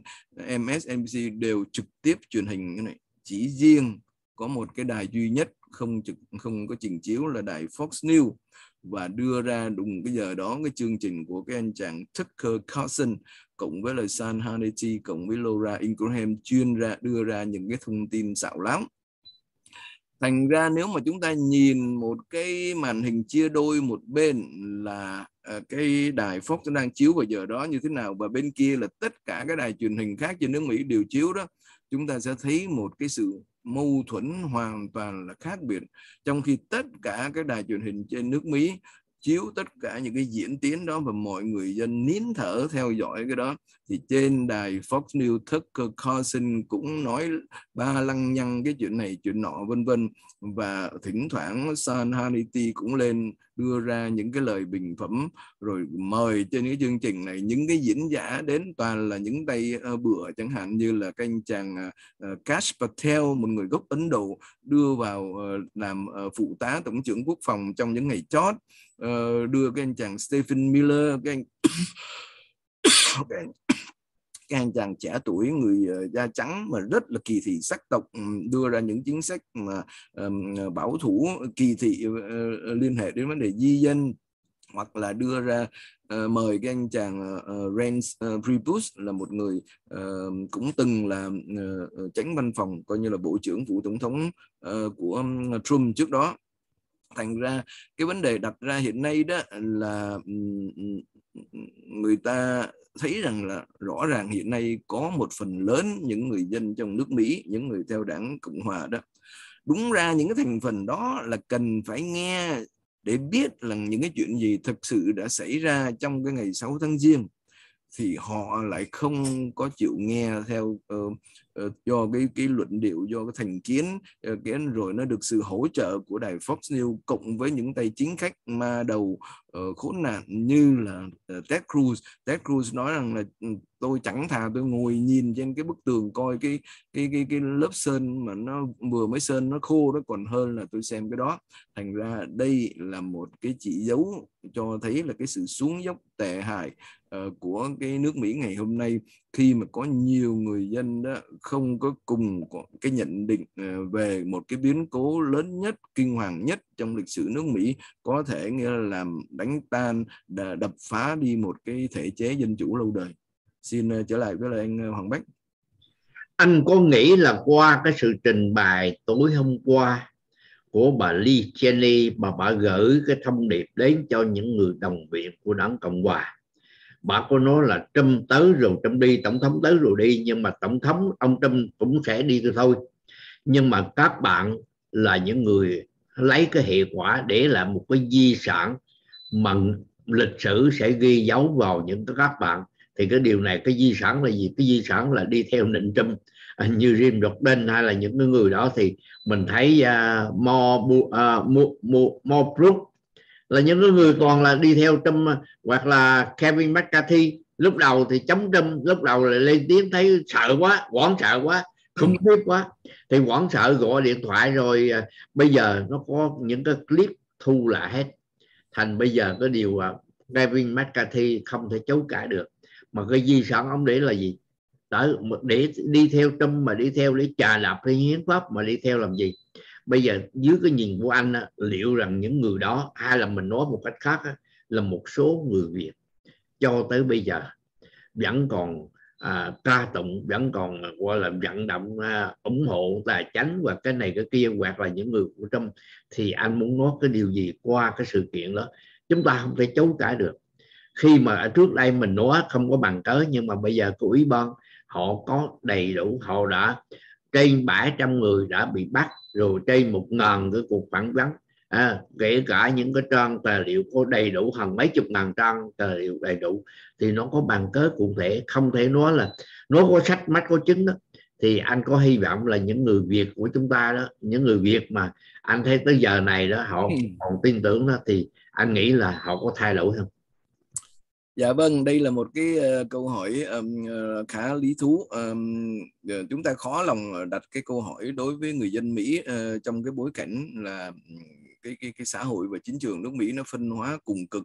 MSNBC đều trực tiếp truyền hình như này. Chỉ riêng có một cái đài duy nhất không trực không có trình chiếu là đài Fox News và đưa ra đúng cái giờ đó cái chương trình của cái anh chàng Tucker Carlson cộng với lời San Hannity cộng với Laura Ingraham chuyên ra đưa ra những cái thông tin xạo lắm thành ra nếu mà chúng ta nhìn một cái màn hình chia đôi một bên là Ờ, cái đài Fox nó đang chiếu vào giờ đó như thế nào và bên kia là tất cả các đài truyền hình khác trên nước Mỹ đều chiếu đó chúng ta sẽ thấy một cái sự mâu thuẫn hoàn toàn là khác biệt trong khi tất cả các đài truyền hình trên nước Mỹ chiếu tất cả những cái diễn tiến đó và mọi người dân nín thở theo dõi cái đó thì trên đài Fox News Tucker Carlson cũng nói ba lăng nhăng cái chuyện này chuyện nọ vân vân và thỉnh thoảng San Hannity cũng lên đưa ra những cái lời bình phẩm rồi mời trên cái chương trình này những cái diễn giả đến toàn là những tay ờ, bữa chẳng hạn như là canh chàng Kash ờ, ờ, Patel một người gốc Ấn Độ đưa vào làm phụ tá tổng trưởng quốc phòng trong những ngày chót Ờ, đưa cái anh chàng Stephen Miller cái anh, cái anh chàng trẻ tuổi người ờ, da trắng mà rất là kỳ thị sắc tộc ừ, đưa ra những chính sách mà ờ, bảo thủ kỳ thị liên hệ đến vấn đề di dân hoặc là đưa ra uh, mời cái anh chàng uh, Rance uh, Priebus là một người uh, cũng từng là uh, tránh văn phòng coi như là bộ trưởng phụ tổng thống uh, của Trump trước đó thành ra cái vấn đề đặt ra hiện nay đó là người ta thấy rằng là rõ ràng hiện nay có một phần lớn những người dân trong nước Mỹ những người theo đảng Cộng hòa đó đúng ra những cái thành phần đó là cần phải nghe để biết là những cái chuyện gì thực sự đã xảy ra trong cái ngày 6 tháng giêng thì họ lại không có chịu nghe theo uh, Ờ, do cái cái luận điệu do cái thành kiến cái ờ, rồi nó được sự hỗ trợ của đài Fox News cộng với những tay chính khách mà đầu uh, khốn nạn như là ờ, Ted Cruz Ted Cruz nói rằng là ừ, tôi chẳng thà tôi ngồi nhìn trên cái bức tường coi cái cái cái cái lớp sơn mà nó vừa mới sơn nó khô đó còn hơn là tôi xem cái đó thành ra đây là một cái chỉ dấu cho thấy là cái sự xuống dốc tệ hại uh, của cái nước Mỹ ngày hôm nay khi mà có nhiều người dân đó không có cùng cái nhận định uh, về một cái biến cố lớn nhất kinh hoàng nhất trong lịch sử nước Mỹ có thể nghĩa là làm đánh đánh tan đập phá đi một cái thể chế dân chủ lâu đời xin ờ, trở lại với lại anh ờ, Hoàng Bách anh có nghĩ là qua cái sự trình bày tối hôm qua của bà Lee Cheney mà bà gửi cái thông điệp đến cho những người đồng viện của đảng Cộng hòa bà có nói là Trump tới rồi Trump đi tổng thống tới rồi đi nhưng mà tổng thống ông Trump cũng sẽ đi thôi nhưng mà các bạn là những người lấy cái hệ quả để lại một cái di sản mà lịch sử sẽ ghi dấu vào những các bạn thì cái điều này cái di sản là gì cái di sản là đi theo định trâm à, như Jim Jordan hay là những cái người đó thì mình thấy uh, Mo uh, à, Mo Mo, Mo Brook là những cái người còn là đi theo Trump hoặc là Kevin McCarthy lúc đầu thì chống Trump lúc đầu là lên tiếng thấy sợ quá hoảng sợ quá không biết quá thì hoảng sợ gọi điện thoại rồi uh, bây giờ nó có những cái clip thu lại hết thành bây giờ có điều Kevin McCarthy không thể chối cãi được mà cái di sản ông để là gì để, để đi theo tâm mà đi theo để trà đạp cái hiến pháp mà đi theo làm gì bây giờ dưới cái nhìn của anh liệu rằng những người đó hay là mình nói một cách khác là một số người Việt cho tới bây giờ vẫn còn à, ca tụng vẫn còn gọi là vận động à, ủng hộ tài chánh và cái này cái kia hoặc là những người của trong thì anh muốn nói cái điều gì qua cái sự kiện đó chúng ta không thể chối cãi được khi mà ở trước đây mình nói không có bằng cớ nhưng mà bây giờ của ủy ban họ có đầy đủ họ đã trên 700 người đã bị bắt rồi trên một ngàn cái cuộc phản vấn à, kể cả những cái trang tài liệu có đầy đủ hàng mấy chục ngàn trang tài liệu đầy đủ thì nó có bằng cớ cụ thể không thể nói là nó có sách mắt có chứng đó thì anh có hy vọng là những người Việt của chúng ta đó những người Việt mà anh thấy tới giờ này đó họ ừ. còn tin tưởng đó thì anh nghĩ là họ có thay đổi không Dạ vâng, đây là một cái uh, câu hỏi um, khá lý thú. Um, chúng ta khó lòng đặt cái câu hỏi đối với người dân Mỹ uh, trong cái bối cảnh là cái cái cái xã hội và chính trường nước Mỹ nó phân hóa cùng cực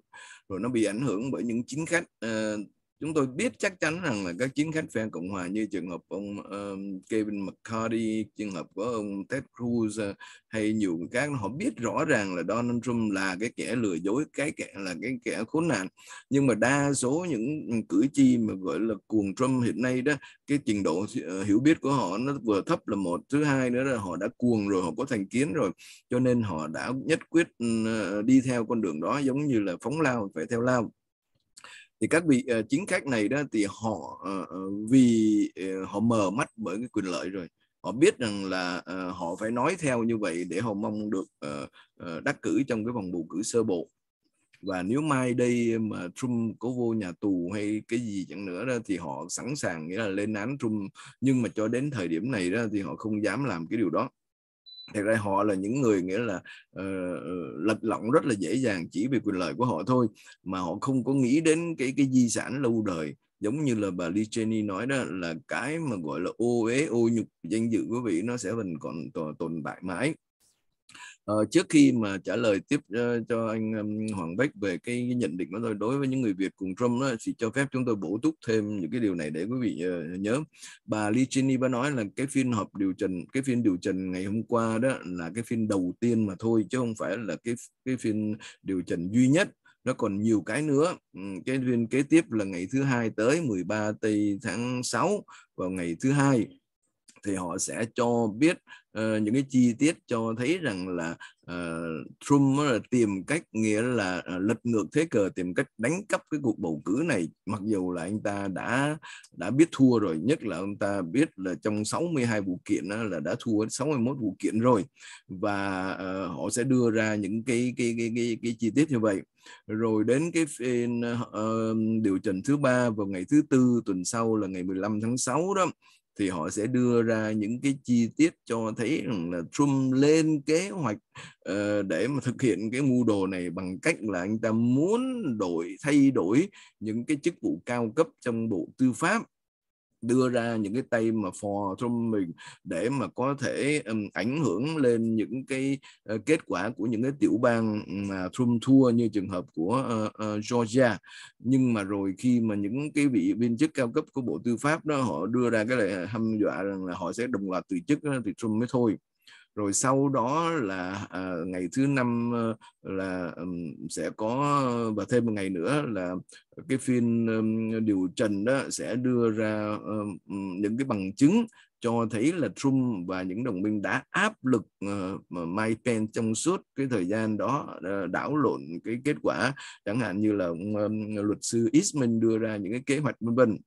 rồi nó bị ảnh hưởng bởi những chính khách uh, chúng tôi biết chắc chắn rằng là các chính khách phe cộng hòa như trường hợp ông um, Kevin McCarthy trường hợp của ông Ted Cruz ờ, hay nhiều người khác họ biết rõ ràng là Donald Trump là cái kẻ lừa dối cái kẻ là cái kẻ khốn nạn nhưng mà đa số những cử tri mà gọi là cuồng Trump hiện nay đó cái trình độ ờ, hiểu biết của họ nó vừa thấp là một thứ hai nữa là họ đã cuồng rồi họ có thành kiến rồi cho nên họ đã nhất quyết ờ, đi theo con đường đó giống như là phóng lao phải theo lao thì các vị uh, chính khách này đó thì họ uh, vì uh, họ mờ mắt bởi cái quyền lợi rồi họ biết rằng là uh, họ phải nói theo như vậy để họ mong được uh, uh, đắc cử trong cái vòng bầu cử sơ bộ và nếu mai đây mà Trump có vô nhà tù hay cái gì chẳng nữa đó thì họ sẵn sàng nghĩa là lên án Trump nhưng mà cho đến thời điểm này đó thì họ không dám làm cái điều đó thật ra họ là những người nghĩa là uh, lật lọng rất là dễ dàng chỉ vì quyền lợi của họ thôi mà họ không có nghĩ đến cái cái di sản lâu đời giống như là bà Lee Cheney nói đó là cái mà gọi là ô uế ô nhục danh dự của vị nó sẽ vẫn còn tồn tại mãi Ờ, trước khi mà trả lời tiếp uh, cho anh um, Hoàng Bách về cái nhận định của tôi đối với những người Việt cùng Trump đó, thì cho phép chúng tôi bổ túc thêm những cái điều này để quý vị uh, nhớ. Bà Lee Cheney bà nói là cái phiên họp điều trần, cái phiên điều trần ngày hôm qua đó là cái phiên đầu tiên mà thôi chứ không phải là cái cái phiên điều trần duy nhất nó còn nhiều cái nữa cái phiên kế tiếp là ngày thứ hai tới 13 tây tháng 6 vào ngày thứ hai thì họ sẽ cho biết Ờ, những cái chi tiết cho thấy rằng là uh, Trump là tìm cách nghĩa là uh, lật ngược thế cờ tìm cách đánh cắp cái cuộc bầu cử này mặc dù là anh ta đã đã biết thua rồi nhất là ông ta biết là trong 62 vụ kiện đó là đã thua 61 vụ kiện rồi và uh, họ sẽ đưa ra những cái cái cái cái, cái chi tiết như vậy rồi đến cái phiên uh, điều chỉnh thứ ba vào ngày thứ tư tuần sau là ngày 15 tháng 6 đó thì họ sẽ đưa ra những cái chi tiết cho thấy rằng là Trump lên kế hoạch uh, để mà thực hiện cái mưu đồ này bằng cách là anh ta muốn đổi thay đổi những cái chức vụ cao cấp trong bộ tư pháp đưa ra những cái tay mà phò trong mình để mà có thể um, ảnh hưởng lên những cái uh, kết quả của những cái tiểu bang mà Trump thua như trường hợp của uh, uh, Georgia nhưng mà rồi khi mà những cái vị viên chức cao cấp của Bộ Tư pháp đó họ đưa ra cái lời hăm dọa rằng là họ sẽ đồng loạt từ chức đó, thì Trump mới thôi rồi sau đó là à, ngày thứ năm ờ, là um, sẽ có và thêm một ngày nữa là cái phiên um, điều trần đó sẽ đưa ra um, những cái bằng chứng cho thấy là Trump và những đồng minh đã áp lực uh, Mike Pence trong suốt cái thời gian đó uh, đảo lộn cái kết quả chẳng hạn như là um, luật sư Eastman đưa ra những cái kế hoạch vân vân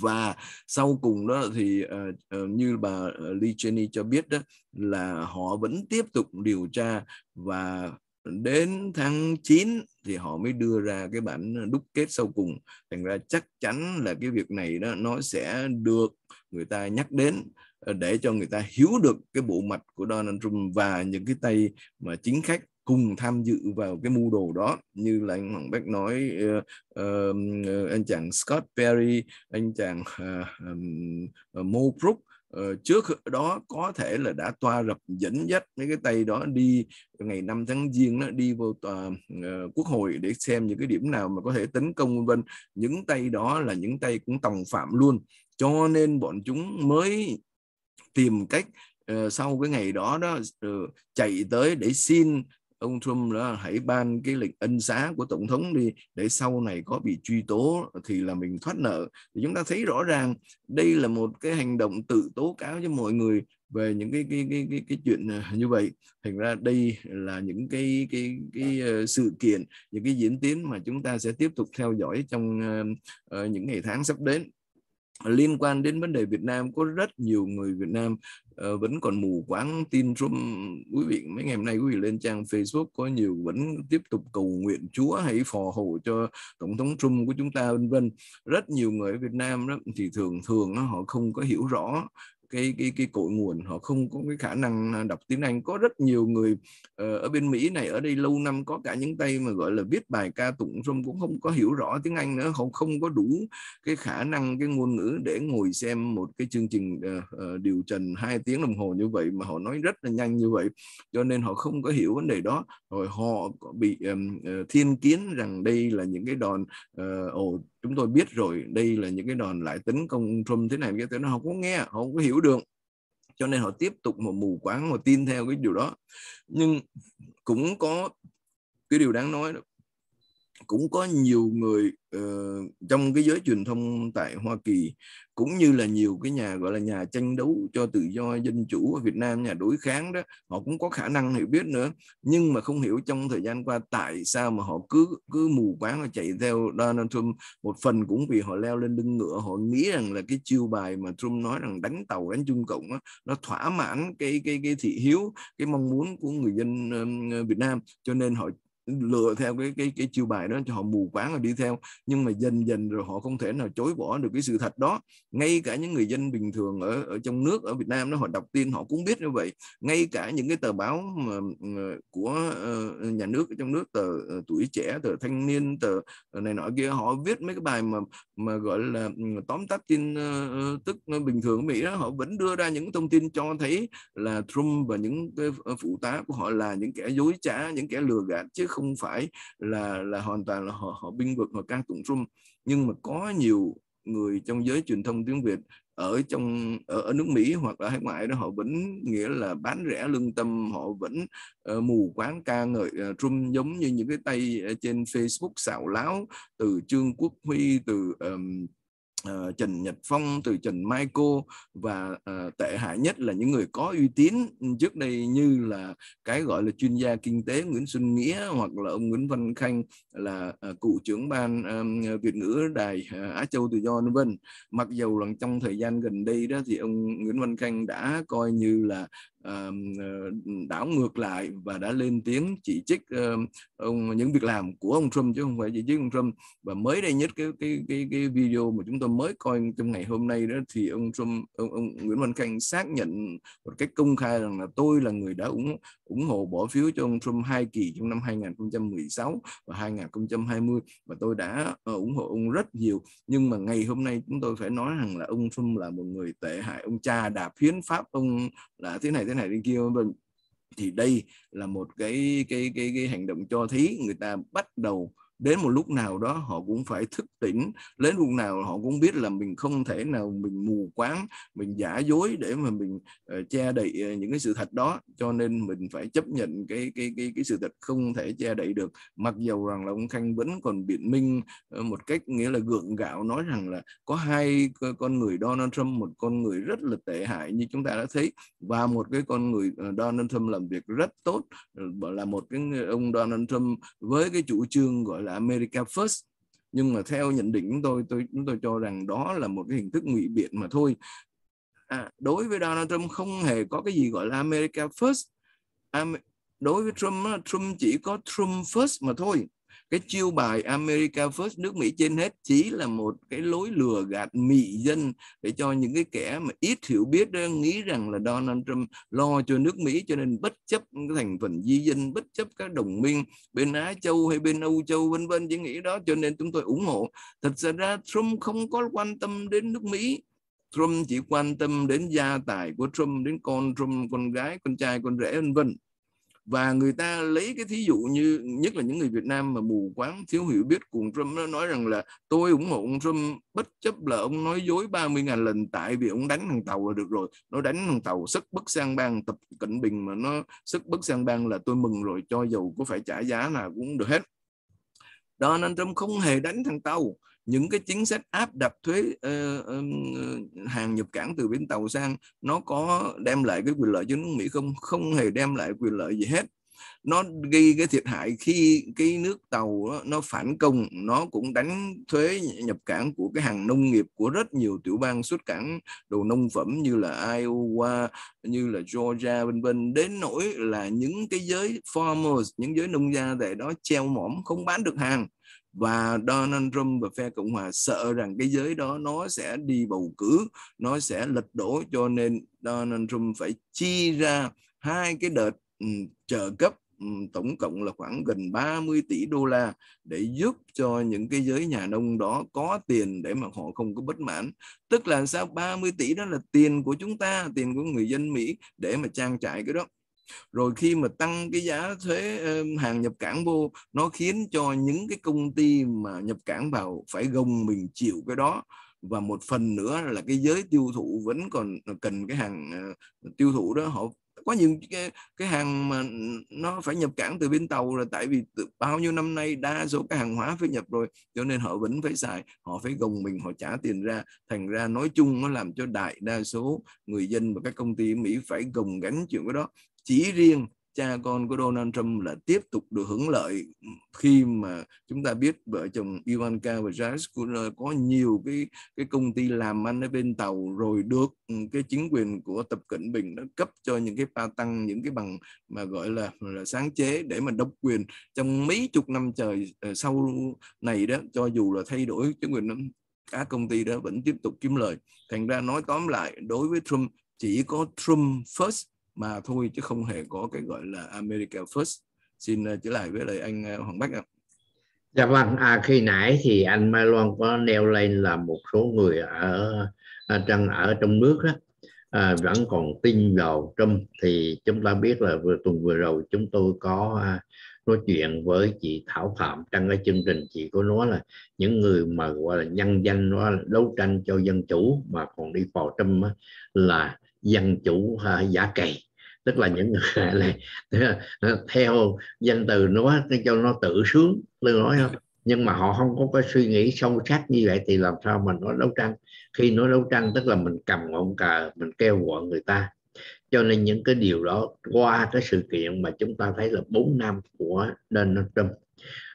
và sau cùng đó thì uh, như bà ờ, Lee Cheney cho biết đó là họ vẫn tiếp tục điều tra và đến tháng 9 thì họ mới đưa ra cái bản đúc kết sau cùng thành ra chắc chắn là cái việc này đó nó sẽ được người ta nhắc đến để cho người ta hiểu được cái bộ mặt của Donald Trump và những cái tay mà chính khách cùng tham dự vào cái mưu đồ đó như là anh Hoàng Bách nói uh, uh, anh chàng Scott Perry anh chàng uh, uh, Mo Brook uh, trước đó có thể là đã toa rập dẫn dắt mấy cái tay đó đi ngày 5 tháng giêng đó đi vào tòa uh, quốc hội để xem những cái điểm nào mà có thể tấn công vân vân những tay đó là những tay cũng tòng phạm luôn cho nên bọn chúng mới tìm cách sau cái ngày đó đó chạy tới để xin ông Trump đó hãy ban cái lệnh ân xá của tổng thống đi để sau này có bị truy tố thì là mình thoát nợ thì chúng ta thấy rõ ràng đây là một cái hành động tự tố cáo cho mọi người về những cái cái cái cái, cái chuyện à, như vậy thành ra đây là những cái cái cái ờ, sự kiện những cái diễn tiến mà chúng ta sẽ tiếp tục theo dõi trong uh, những ngày tháng sắp đến liên quan đến vấn đề Việt Nam có rất nhiều người Việt Nam uh, vẫn còn mù quáng tin Trump quý vị mấy ngày hôm nay quý vị lên trang Facebook có nhiều vẫn tiếp tục cầu nguyện Chúa hãy phò hộ cho tổng thống Trump của chúng ta vân vân rất nhiều người ở Việt Nam đó thì thường thường họ không có hiểu rõ cái cái cái cội nguồn họ không có cái khả năng à, đọc tiếng Anh có rất nhiều người ờ, ở bên Mỹ này ở đây lâu năm có cả những tay mà gọi là viết bài ca tụng xong cũng không có hiểu rõ tiếng Anh nữa họ không có đủ cái khả năng cái ngôn ngữ để ngồi xem một cái chương trình ờ, ờ, điều trần hai tiếng đồng hồ như vậy mà họ nói rất là nhanh như vậy cho nên họ không có hiểu vấn đề đó rồi họ bị um, thiên kiến rằng đây là những cái đòn ồ uh, chúng tôi biết rồi đây là những cái đòn lại tính công ông Trump thế này thế thế nó không có nghe không có hiểu được cho nên họ tiếp tục mà mù quáng mà tin theo cái điều đó nhưng cũng có cái điều đáng nói đó, cũng có nhiều người uh, trong cái giới truyền thông tại Hoa Kỳ cũng như là nhiều cái nhà gọi là nhà tranh đấu cho tự do dân chủ ở Việt Nam nhà đối kháng đó họ cũng có khả năng hiểu biết nữa nhưng mà không hiểu trong thời gian qua tại sao mà họ cứ cứ mù quáng và chạy theo Donald Trump một phần cũng vì họ leo lên lưng ngựa họ nghĩ rằng là cái chiêu bài mà Trump nói rằng đánh tàu đánh Trung Cộng đó, nó thỏa mãn cái cái cái thị hiếu cái mong muốn của người dân Việt Nam cho nên họ lừa theo cái cái cái chiêu bài đó cho họ mù quáng rồi đi theo nhưng mà dần dần rồi họ không thể nào chối bỏ được cái sự thật đó ngay cả những người dân bình thường ở ở trong nước ở Việt Nam đó họ đọc tin họ cũng biết như vậy ngay cả những cái tờ báo mà ờ, của ờ, nhà nước ở trong nước tờ ờ, tuổi trẻ tờ thanh niên tờ này nọ kia họ viết mấy cái bài mà mà gọi là ừ, tóm tắt tin tức bình thường ở Mỹ đó họ vẫn đưa ra những thông tin cho thấy là Trump và những cái phụ tá của họ là những kẻ dối trá những kẻ lừa gạt chứ không phải là là hoàn toàn là họ họ binh vực họ ca tụng trung nhưng mà có nhiều người trong giới truyền thông tiếng Việt ở trong ở, ở nước Mỹ hoặc là hải ngoại đó họ vẫn nghĩa là bán rẻ lương tâm họ vẫn uh, mù quáng ca ngợi uh, ờ, Trump giống như những cái tay ờ, trên Facebook xạo láo từ Trương Quốc Huy từ um, uh, Trần Nhật Phong, từ Trần Mai Cô và uh, tệ hại nhất là những người có uy tín trước đây như là cái gọi là chuyên gia kinh tế Nguyễn Xuân Nghĩa hoặc là ông Nguyễn Văn Khanh là uh, cựu trưởng ban um, Việt ngữ Đài uh, Á Châu Tự Do vân vân. Mặc dù là trong thời gian gần đây đó thì ông Nguyễn Văn Khanh đã coi như là Ờ, đảo ngược lại và đã lên tiếng chỉ trích ông những việc làm của ông Trump chứ không phải chỉ trích ông Trump và mới đây nhất cái cái cái cái video mà chúng tôi mới coi trong ngày hôm nay đó thì ông Trump ông, ông Nguyễn Văn Khanh xác nhận một cách công khai rằng là tôi là người đã ủng ủng hộ bỏ phiếu cho ông Trump hai kỳ trong năm 2016 và 2020 và tôi đã ờ, ủng hộ ông rất nhiều nhưng mà ngày hôm nay chúng tôi phải nói rằng là ông Trump là một người tệ hại ông cha đạp hiến pháp ông là thế này thế bên này bên kia vân thì đây là một cái cái cái cái hành động cho thấy người ta bắt đầu đến một lúc nào đó họ cũng phải thức tỉnh đến lúc nào họ cũng biết là mình không thể nào mình mù quáng mình giả dối để mà mình uh, che đậy ờ, những cái sự thật đó cho nên mình phải chấp nhận cái cái cái cái sự thật không thể che đậy được mặc dầu rằng là ông khanh vẫn còn biện minh ờ, một cách nghĩa là gượng gạo nói rằng là có hai con người Donald Trump một con người rất là tệ hại như chúng ta đã thấy và một cái con người Donald Trump làm việc rất tốt là một cái ông Donald Trump với cái chủ trương gọi là America First nhưng mà theo nhận định chúng tôi tôi chúng tôi cho rằng đó là một cái hình thức ngụy biện mà thôi à, đối với Donald Trump không hề có cái gì gọi là America First Am- đối với Trump Trump chỉ có Trump First mà thôi cái chiêu bài America First nước Mỹ trên hết chỉ là một cái lối lừa gạt mỹ dân để cho những cái kẻ mà ít hiểu biết đó, nghĩ rằng là Donald Trump lo cho nước Mỹ cho nên bất chấp thành phần di dân bất chấp các đồng minh bên Á Châu hay bên Âu Châu vân vân chỉ nghĩ đó cho nên chúng tôi ủng hộ thật ra Trump không có quan tâm đến nước Mỹ Trump chỉ quan tâm đến gia tài của Trump, đến con Trump, con gái, con trai, con rể vân vân và người ta lấy cái thí dụ như nhất là những người Việt Nam mà mù quáng thiếu hiểu biết cùng Trump nó nói rằng là tôi ủng hộ ông Trump bất chấp là ông nói dối 30.000 lần tại vì ông đánh thằng tàu là được rồi nó đánh thằng tàu sức bất sang bang tập cận bình mà nó sức bất sang bang là tôi mừng rồi cho dầu có phải trả giá nào cũng được hết Donald Trump không hề đánh thằng tàu những cái chính sách áp đặt thuế ờ, ờ, ờ, hàng nhập cảng từ bến tàu sang nó có đem lại cái quyền lợi cho nước Mỹ không không hề đem lại quyền lợi gì hết nó gây cái thiệt hại khi cái nước tàu nó phản công nó cũng đánh thuế nhập cảng của cái hàng nông nghiệp của rất nhiều tiểu bang xuất cảng đồ nông phẩm như là Iowa như là Georgia vân vân đến nỗi là những cái giới farmers những giới nông gia tại đó treo mỏm không bán được hàng và Donald Trump và phe Cộng hòa sợ rằng cái giới đó nó sẽ đi bầu cử nó sẽ lật đổ cho nên Donald Trump phải chi ra hai cái đợt ừ, trợ cấp ừ, tổng cộng là khoảng gần 30 tỷ đô la để giúp cho những cái giới nhà nông đó có tiền để mà họ không có bất mãn. Tức là sao 30 tỷ đó là tiền của chúng ta, tiền của người dân Mỹ để mà trang trải cái đó rồi khi mà tăng cái giá thuế ờ, hàng nhập cảng vô nó khiến cho những cái công ty mà nhập cảng vào phải gồng mình chịu cái đó và một phần nữa là cái giới tiêu thụ vẫn còn cần cái hàng ờ, tiêu thụ đó họ có những cái, cái hàng mà nó phải nhập cảng từ bên tàu là tại vì từ bao nhiêu năm nay đa số cái hàng hóa phải nhập rồi cho nên họ vẫn phải xài họ phải gồng mình họ trả tiền ra thành ra nói chung nó làm cho đại đa số người dân và các công ty Mỹ phải gồng gánh chuyện cái đó chỉ riêng cha con của Donald Trump là tiếp tục được hưởng lợi khi mà chúng ta biết vợ chồng Ivanka và Jared có nhiều cái cái công ty làm ăn ở bên tàu rồi được ừ, cái chính quyền của Tập Cận Bình nó cấp cho những cái pa tăng những cái bằng mà gọi là, là sáng chế để mà độc quyền trong mấy chục năm trời ờ, sau này đó cho dù là thay đổi chính quyền các công ty đó vẫn tiếp tục kiếm lời thành ra nói tóm lại đối với Trump chỉ có Trump first mà thôi chứ không hề có cái gọi là America First xin trở ờ, lại với lại anh ờ, Hoàng Bách ạ Dạ vâng, à, khi nãy thì anh Mai Loan có nêu lên là một số người ở ờ, trong ở trong nước đó, à, vẫn còn tin vào Trump thì chúng ta biết là vừa tuần vừa rồi chúng tôi có à, nói chuyện với chị Thảo Phạm trong cái chương trình chị có nói là những người mà gọi là nhân danh đó đấu tranh cho dân chủ mà còn đi vào Trump á, là dân chủ à, giả cày tức là những người này ờ, theo danh từ nó cho nó tự sướng tôi nói không nhưng mà họ không có cái suy nghĩ sâu sắc như vậy thì làm sao mình nói đấu tranh khi nói đấu tranh tức là mình cầm ngọn cờ mình kêu gọi người ta cho nên những cái điều đó qua cái sự kiện mà chúng ta thấy là 4 năm của Donald Trump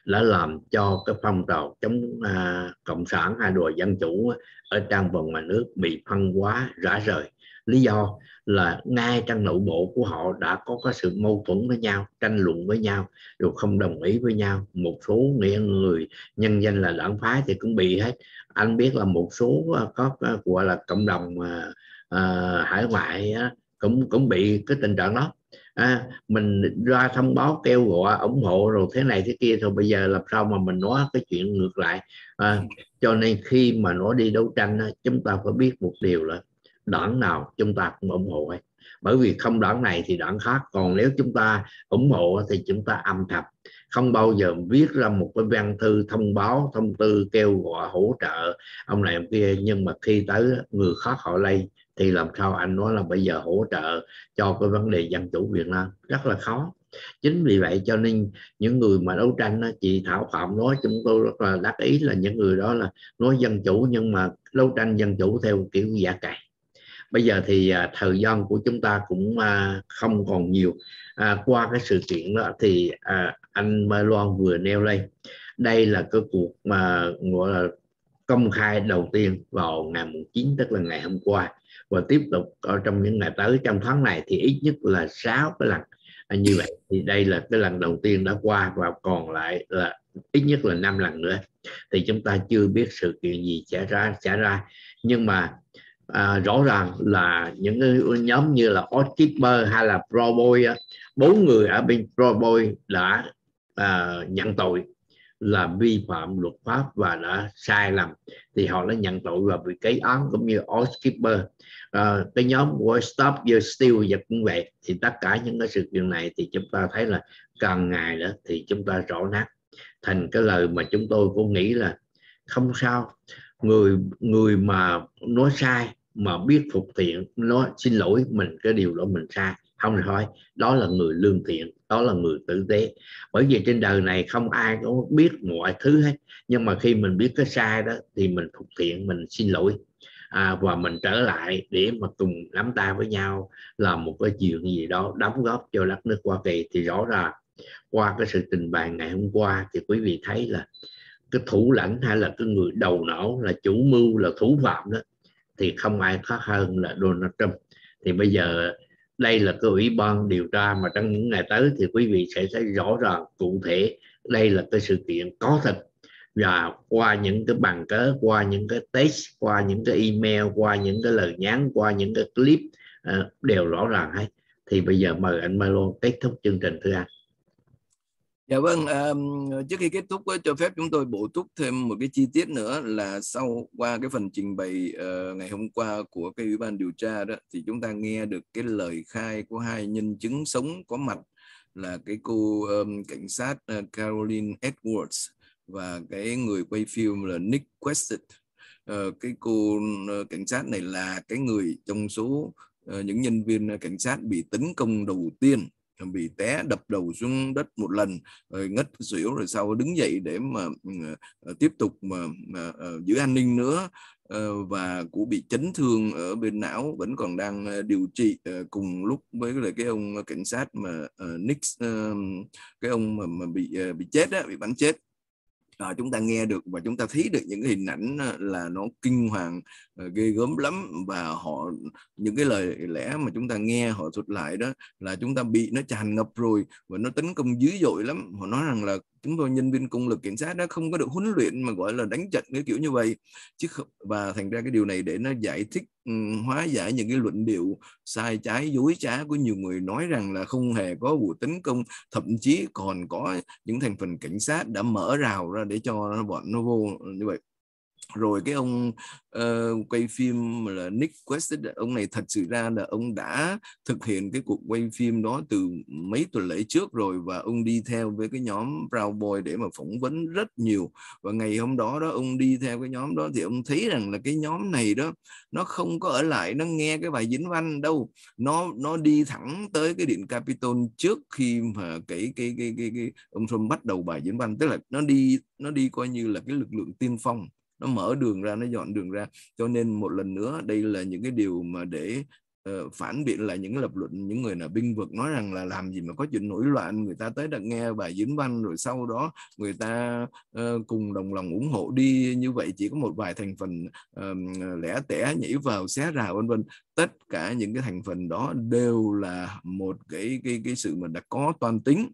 đã làm cho cái phong trào chống à, cộng sản hay à, đòi dân chủ ở trong và ngoài nước bị phân hóa rã rời lý do là ngay trong nội bộ của họ đã có cái sự mâu thuẫn với nhau tranh luận với nhau rồi không đồng ý với nhau một số nghĩa người nhân danh là đảng phái thì cũng bị hết anh biết là một số à, có à, gọi là cộng đồng à, à, hải ngoại á, cũng cũng bị cái tình trạng đó à, mình ra thông báo kêu gọi ủng hộ rồi thế này thế kia rồi bây giờ làm sao mà mình nói cái chuyện ngược lại à, ừ. cho nên khi mà nó đi đấu tranh chúng ta phải biết một điều là đoạn nào chúng ta cũng ủng hộ ấy. bởi vì không đoạn này thì đoạn khác còn nếu chúng ta ủng hộ thì chúng ta âm thầm không bao giờ viết ra một cái văn thư thông báo thông tư kêu gọi hỗ trợ ông này ông kia nhưng mà khi tới người khác họ lây thì làm sao anh nói là bây giờ hỗ trợ cho cái vấn đề dân chủ Việt Nam rất là khó chính vì vậy cho nên những người mà đấu tranh đó, chị Thảo Phạm nói chúng tôi rất là đắc ý là những người đó là nói dân chủ nhưng mà đấu tranh dân chủ theo kiểu giả cài bây giờ thì uh, thời gian của chúng ta cũng uh, không còn nhiều uh, qua cái sự kiện đó thì uh, anh Mai Loan vừa nêu lên đây là cái cuộc mà gọi là công khai đầu tiên vào ngày 9 tức là ngày hôm qua và tiếp tục ở trong những ngày tới trong tháng này thì ít nhất là 6 cái lần à, như vậy thì đây là cái lần đầu tiên đã qua và còn lại là ít nhất là năm lần nữa thì chúng ta chưa biết sự kiện gì xảy ra xảy ra nhưng mà à, rõ ràng là những cái nhóm như là Otkipper hay là Proboy bốn người ở bên Proboy đã à, nhận tội là vi phạm luật pháp và đã sai lầm thì họ đã nhận tội và bị cái án cũng như Oskipper à, cái nhóm của Stop Your Steel và cũng vậy thì tất cả những cái sự kiện này thì chúng ta thấy là càng ngày nữa thì chúng ta rõ nát thành cái lời mà chúng tôi cũng nghĩ là không sao người người mà nói sai mà biết phục thiện nói xin lỗi mình cái điều đó mình sai không thì thôi đó là người lương thiện đó là người tử tế bởi vì trên đời này không ai có biết mọi thứ hết nhưng mà khi mình biết cái sai đó thì mình phục thiện mình xin lỗi à, và mình trở lại để mà cùng nắm tay với nhau là một cái chuyện gì đó đóng góp cho đất nước Hoa Kỳ thì rõ ràng qua cái sự trình bày ngày hôm qua thì quý vị thấy là cái thủ lãnh hay là cái người đầu não là chủ mưu là thủ phạm đó thì không ai khó hơn là Donald Trump thì bây giờ đây là cái ủy ban điều tra mà trong những ngày tới thì quý vị sẽ thấy rõ ràng cụ thể đây là cái sự kiện có thật và qua những cái bằng cớ qua những cái test qua những cái email qua những cái lời nhắn qua những cái clip ờ, đều rõ ràng hết thì bây giờ mời anh Melo kết thúc chương trình thưa anh Dạ vâng, um, trước khi kết thúc cho phép chúng tôi bổ túc thêm một cái chi tiết nữa là sau qua cái phần trình bày uh, ngày hôm qua của cái ủy ban điều tra đó thì chúng ta nghe được cái lời khai của hai nhân chứng sống có mặt là cái cô um, cảnh sát uh, Caroline Edwards và cái người quay phim là Nick Quested. Uh, ờ, cái cô uh, cảnh sát này là cái người trong số uh, những nhân viên cảnh sát bị tấn công đầu tiên bị té đập đầu xuống đất một lần rồi ngất xỉu rồi sau đứng dậy để mà ừ, ờ, tiếp tục mà, mà ờ, giữ an ninh nữa ờ, và cũng bị chấn thương ở bên não vẫn còn đang điều trị cùng lúc với lại cái ông cảnh sát mà Nick cái ông mà, mà bị bị chết đó bị bắn chết à, chúng ta nghe được và chúng ta thấy được những hình ảnh ờ, là nó kinh hoàng ờ, ghê gớm lắm và họ những cái lời lẽ mà chúng ta nghe họ thuật lại đó là chúng ta bị nó tràn ngập rồi và nó tấn công dữ dội lắm họ nói rằng là chúng tôi nhân viên công lực cảnh sát nó không có được huấn luyện mà gọi là đánh trận cái kiểu như vậy chứ và thành ra cái điều này để nó giải thích ừ, hóa giải những cái luận điệu sai trái dối trá của nhiều người nói rằng là không hề có vụ tấn công thậm chí còn có những thành phần cảnh sát đã mở rào ra để cho bọn nó vô như vậy rồi cái ông uh, quay phim là Nick Quest ông này thật sự ra là ông đã thực hiện cái cuộc quay phim đó từ mấy tuần lễ trước rồi và ông đi theo với cái nhóm Proud Boy để mà phỏng vấn rất nhiều và ngày hôm đó đó ông đi theo cái nhóm đó thì ông thấy rằng là cái nhóm này đó nó không có ở lại nó nghe cái bài dính văn đâu nó nó đi thẳng tới cái điện Capitol trước khi mà cái cái cái cái, cái ông Trump bắt đầu bài dính văn tức là nó đi nó đi coi như là cái lực lượng tiên phong nó mở đường ra nó dọn đường ra cho nên một lần nữa đây là những cái điều mà để uh, phản biện lại những lập luận những người là binh vực nói rằng là làm gì mà có chuyện nổi loạn người ta tới đã nghe bài diễn văn rồi sau đó người ta uh, cùng đồng lòng ủng hộ đi như vậy chỉ có một vài thành phần uh, lẻ tẻ nhảy vào xé rào vân vân tất cả những cái thành phần đó đều là một cái cái cái sự mà đã có toàn tính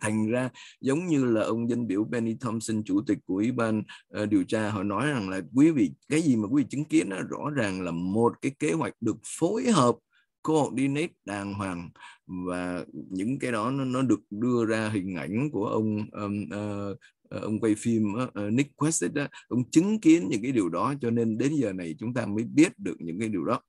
thành ra giống như là ông danh biểu Benny Thompson chủ tịch của ủy ban uh, điều tra họ nói rằng là quý vị cái gì mà quý vị chứng kiến đó rõ ràng là một cái kế hoạch được phối hợp coordinate đàng hoàng và những cái đó nó, nó được đưa ra hình ảnh của ông um, uh, ông quay phim uh, Nick Quest đó, ông chứng kiến những cái điều đó cho nên đến giờ này chúng ta mới biết được những cái điều đó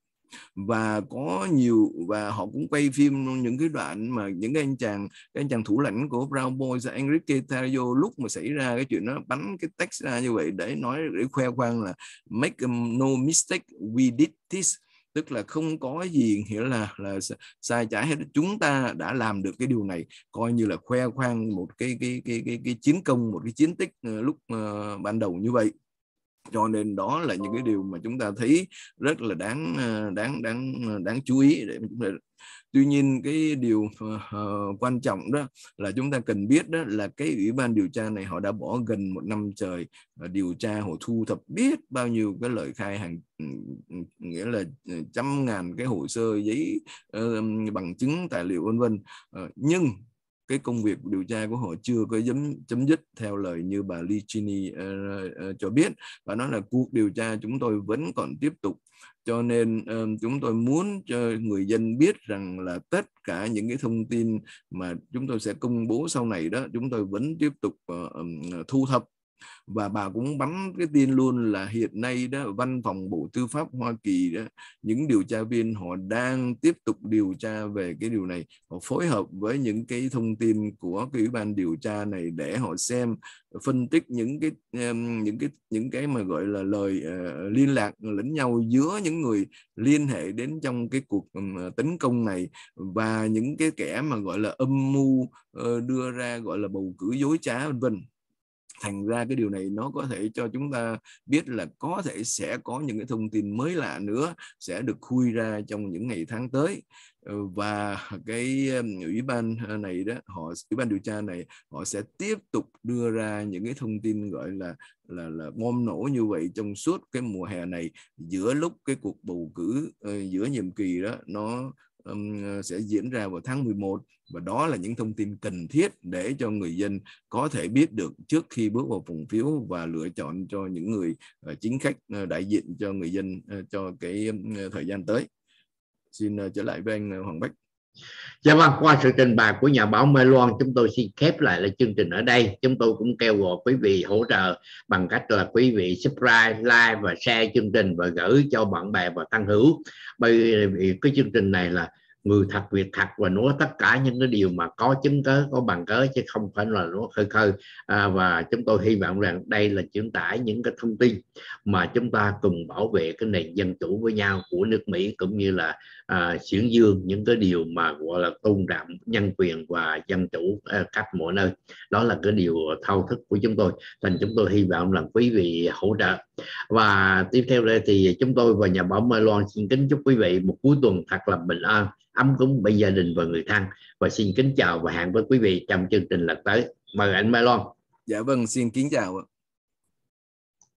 và có nhiều và họ cũng quay phim những cái đoạn mà những cái anh chàng cái anh chàng thủ lãnh của Brown Boys là Enrique Tario lúc mà xảy ra cái chuyện nó bắn cái text ra như vậy để nói để khoe khoang là make um, no mistake we did this tức là không có gì nghĩa là là sai trái hết chúng ta đã làm được cái điều này coi như là khoe khoang một cái cái cái cái, cái chiến công một cái chiến tích ờ, lúc uh, ban đầu như vậy cho nên đó là những cái điều mà chúng ta thấy rất là đáng ờ, đáng đáng ờ, đáng chú ý để chúng ta tuy nhiên cái điều uh, quan trọng đó là chúng ta cần biết đó là cái ủy ban điều tra này họ đã bỏ gần một năm trời uh, điều tra hồ thu thập biết bao nhiêu cái lời khai hàng ừ, ừ, nghĩa là trăm ngàn cái hồ sơ giấy uh, bằng chứng tài liệu vân vân uh, nhưng cái công việc điều tra của họ chưa có chấm chấm dứt theo lời như bà Licini uh, ờ, uh, ờ, ờ, cho biết và nói là cuộc điều tra chúng tôi vẫn còn tiếp tục cho nên uh, chúng tôi muốn cho người dân biết rằng là tất cả những cái thông tin mà chúng tôi sẽ công bố sau này đó chúng tôi vẫn tiếp tục uh, um, thu thập và bà cũng bắn cái tin luôn là hiện nay đó văn phòng bộ tư pháp hoa kỳ đó những điều tra viên họ đang tiếp tục điều tra về cái điều này họ phối hợp với những cái thông tin của cái ủy ban điều tra này để họ xem phân tích những cái những cái những cái mà gọi là lời uh, liên lạc lẫn nhau giữa những người liên hệ đến trong cái cuộc um, tấn công này và những cái kẻ mà gọi là âm mưu uh, đưa ra gọi là bầu cử dối trá vân vân thành ra cái điều này nó có thể cho chúng ta biết là có thể sẽ có những cái thông tin mới lạ nữa sẽ được khui ra trong những ngày tháng tới ừ, và cái ủy ban ờ, này đó họ ủy ban điều tra này họ sẽ tiếp tục đưa ra những cái thông tin gọi là là là bom nổ như vậy trong suốt cái mùa hè này giữa lúc cái cuộc bầu cử ờ, giữa nhiệm kỳ đó nó Ờ, sẽ diễn ra vào tháng 11 và đó là những thông tin cần thiết để cho người dân có thể biết được trước khi bước vào phòng phiếu và lựa chọn cho những người ờ, chính khách ờ, đại diện cho người dân cho cái thời gian tới. Xin trở lại với anh Hoàng Bách. Dạ vâng, qua sự trình bày của nhà báo Mê Loan, chúng tôi xin khép lại là chương trình ở đây. Chúng tôi cũng kêu gọi quý vị hỗ trợ bằng cách là quý vị subscribe, like và share chương trình và gửi cho bạn bè và thân hữu. Bởi vì cái chương trình này là người thật việc thật và nói tất cả những cái điều mà có chứng cớ có bằng cớ chứ không phải là nó khơi khơi à, và chúng tôi hy vọng rằng đây là chuyển tải những cái thông tin mà chúng ta cùng bảo vệ cái nền dân chủ với nhau của nước Mỹ cũng như là à, xuyển dương những cái điều mà gọi là tôn trọng nhân quyền và dân chủ à, cách mọi nơi đó là cái điều thao thức của chúng tôi thành chúng tôi hy vọng là quý vị hỗ trợ và tiếp theo đây thì chúng tôi và nhà báo Mai Loan xin kính chúc quý vị một cuối tuần thật là bình an ấm cúng bên gia đình và người thân và xin kính chào và hẹn với quý vị trong chương trình lần tới mời anh Mai Loan dạ vâng xin kính chào ạ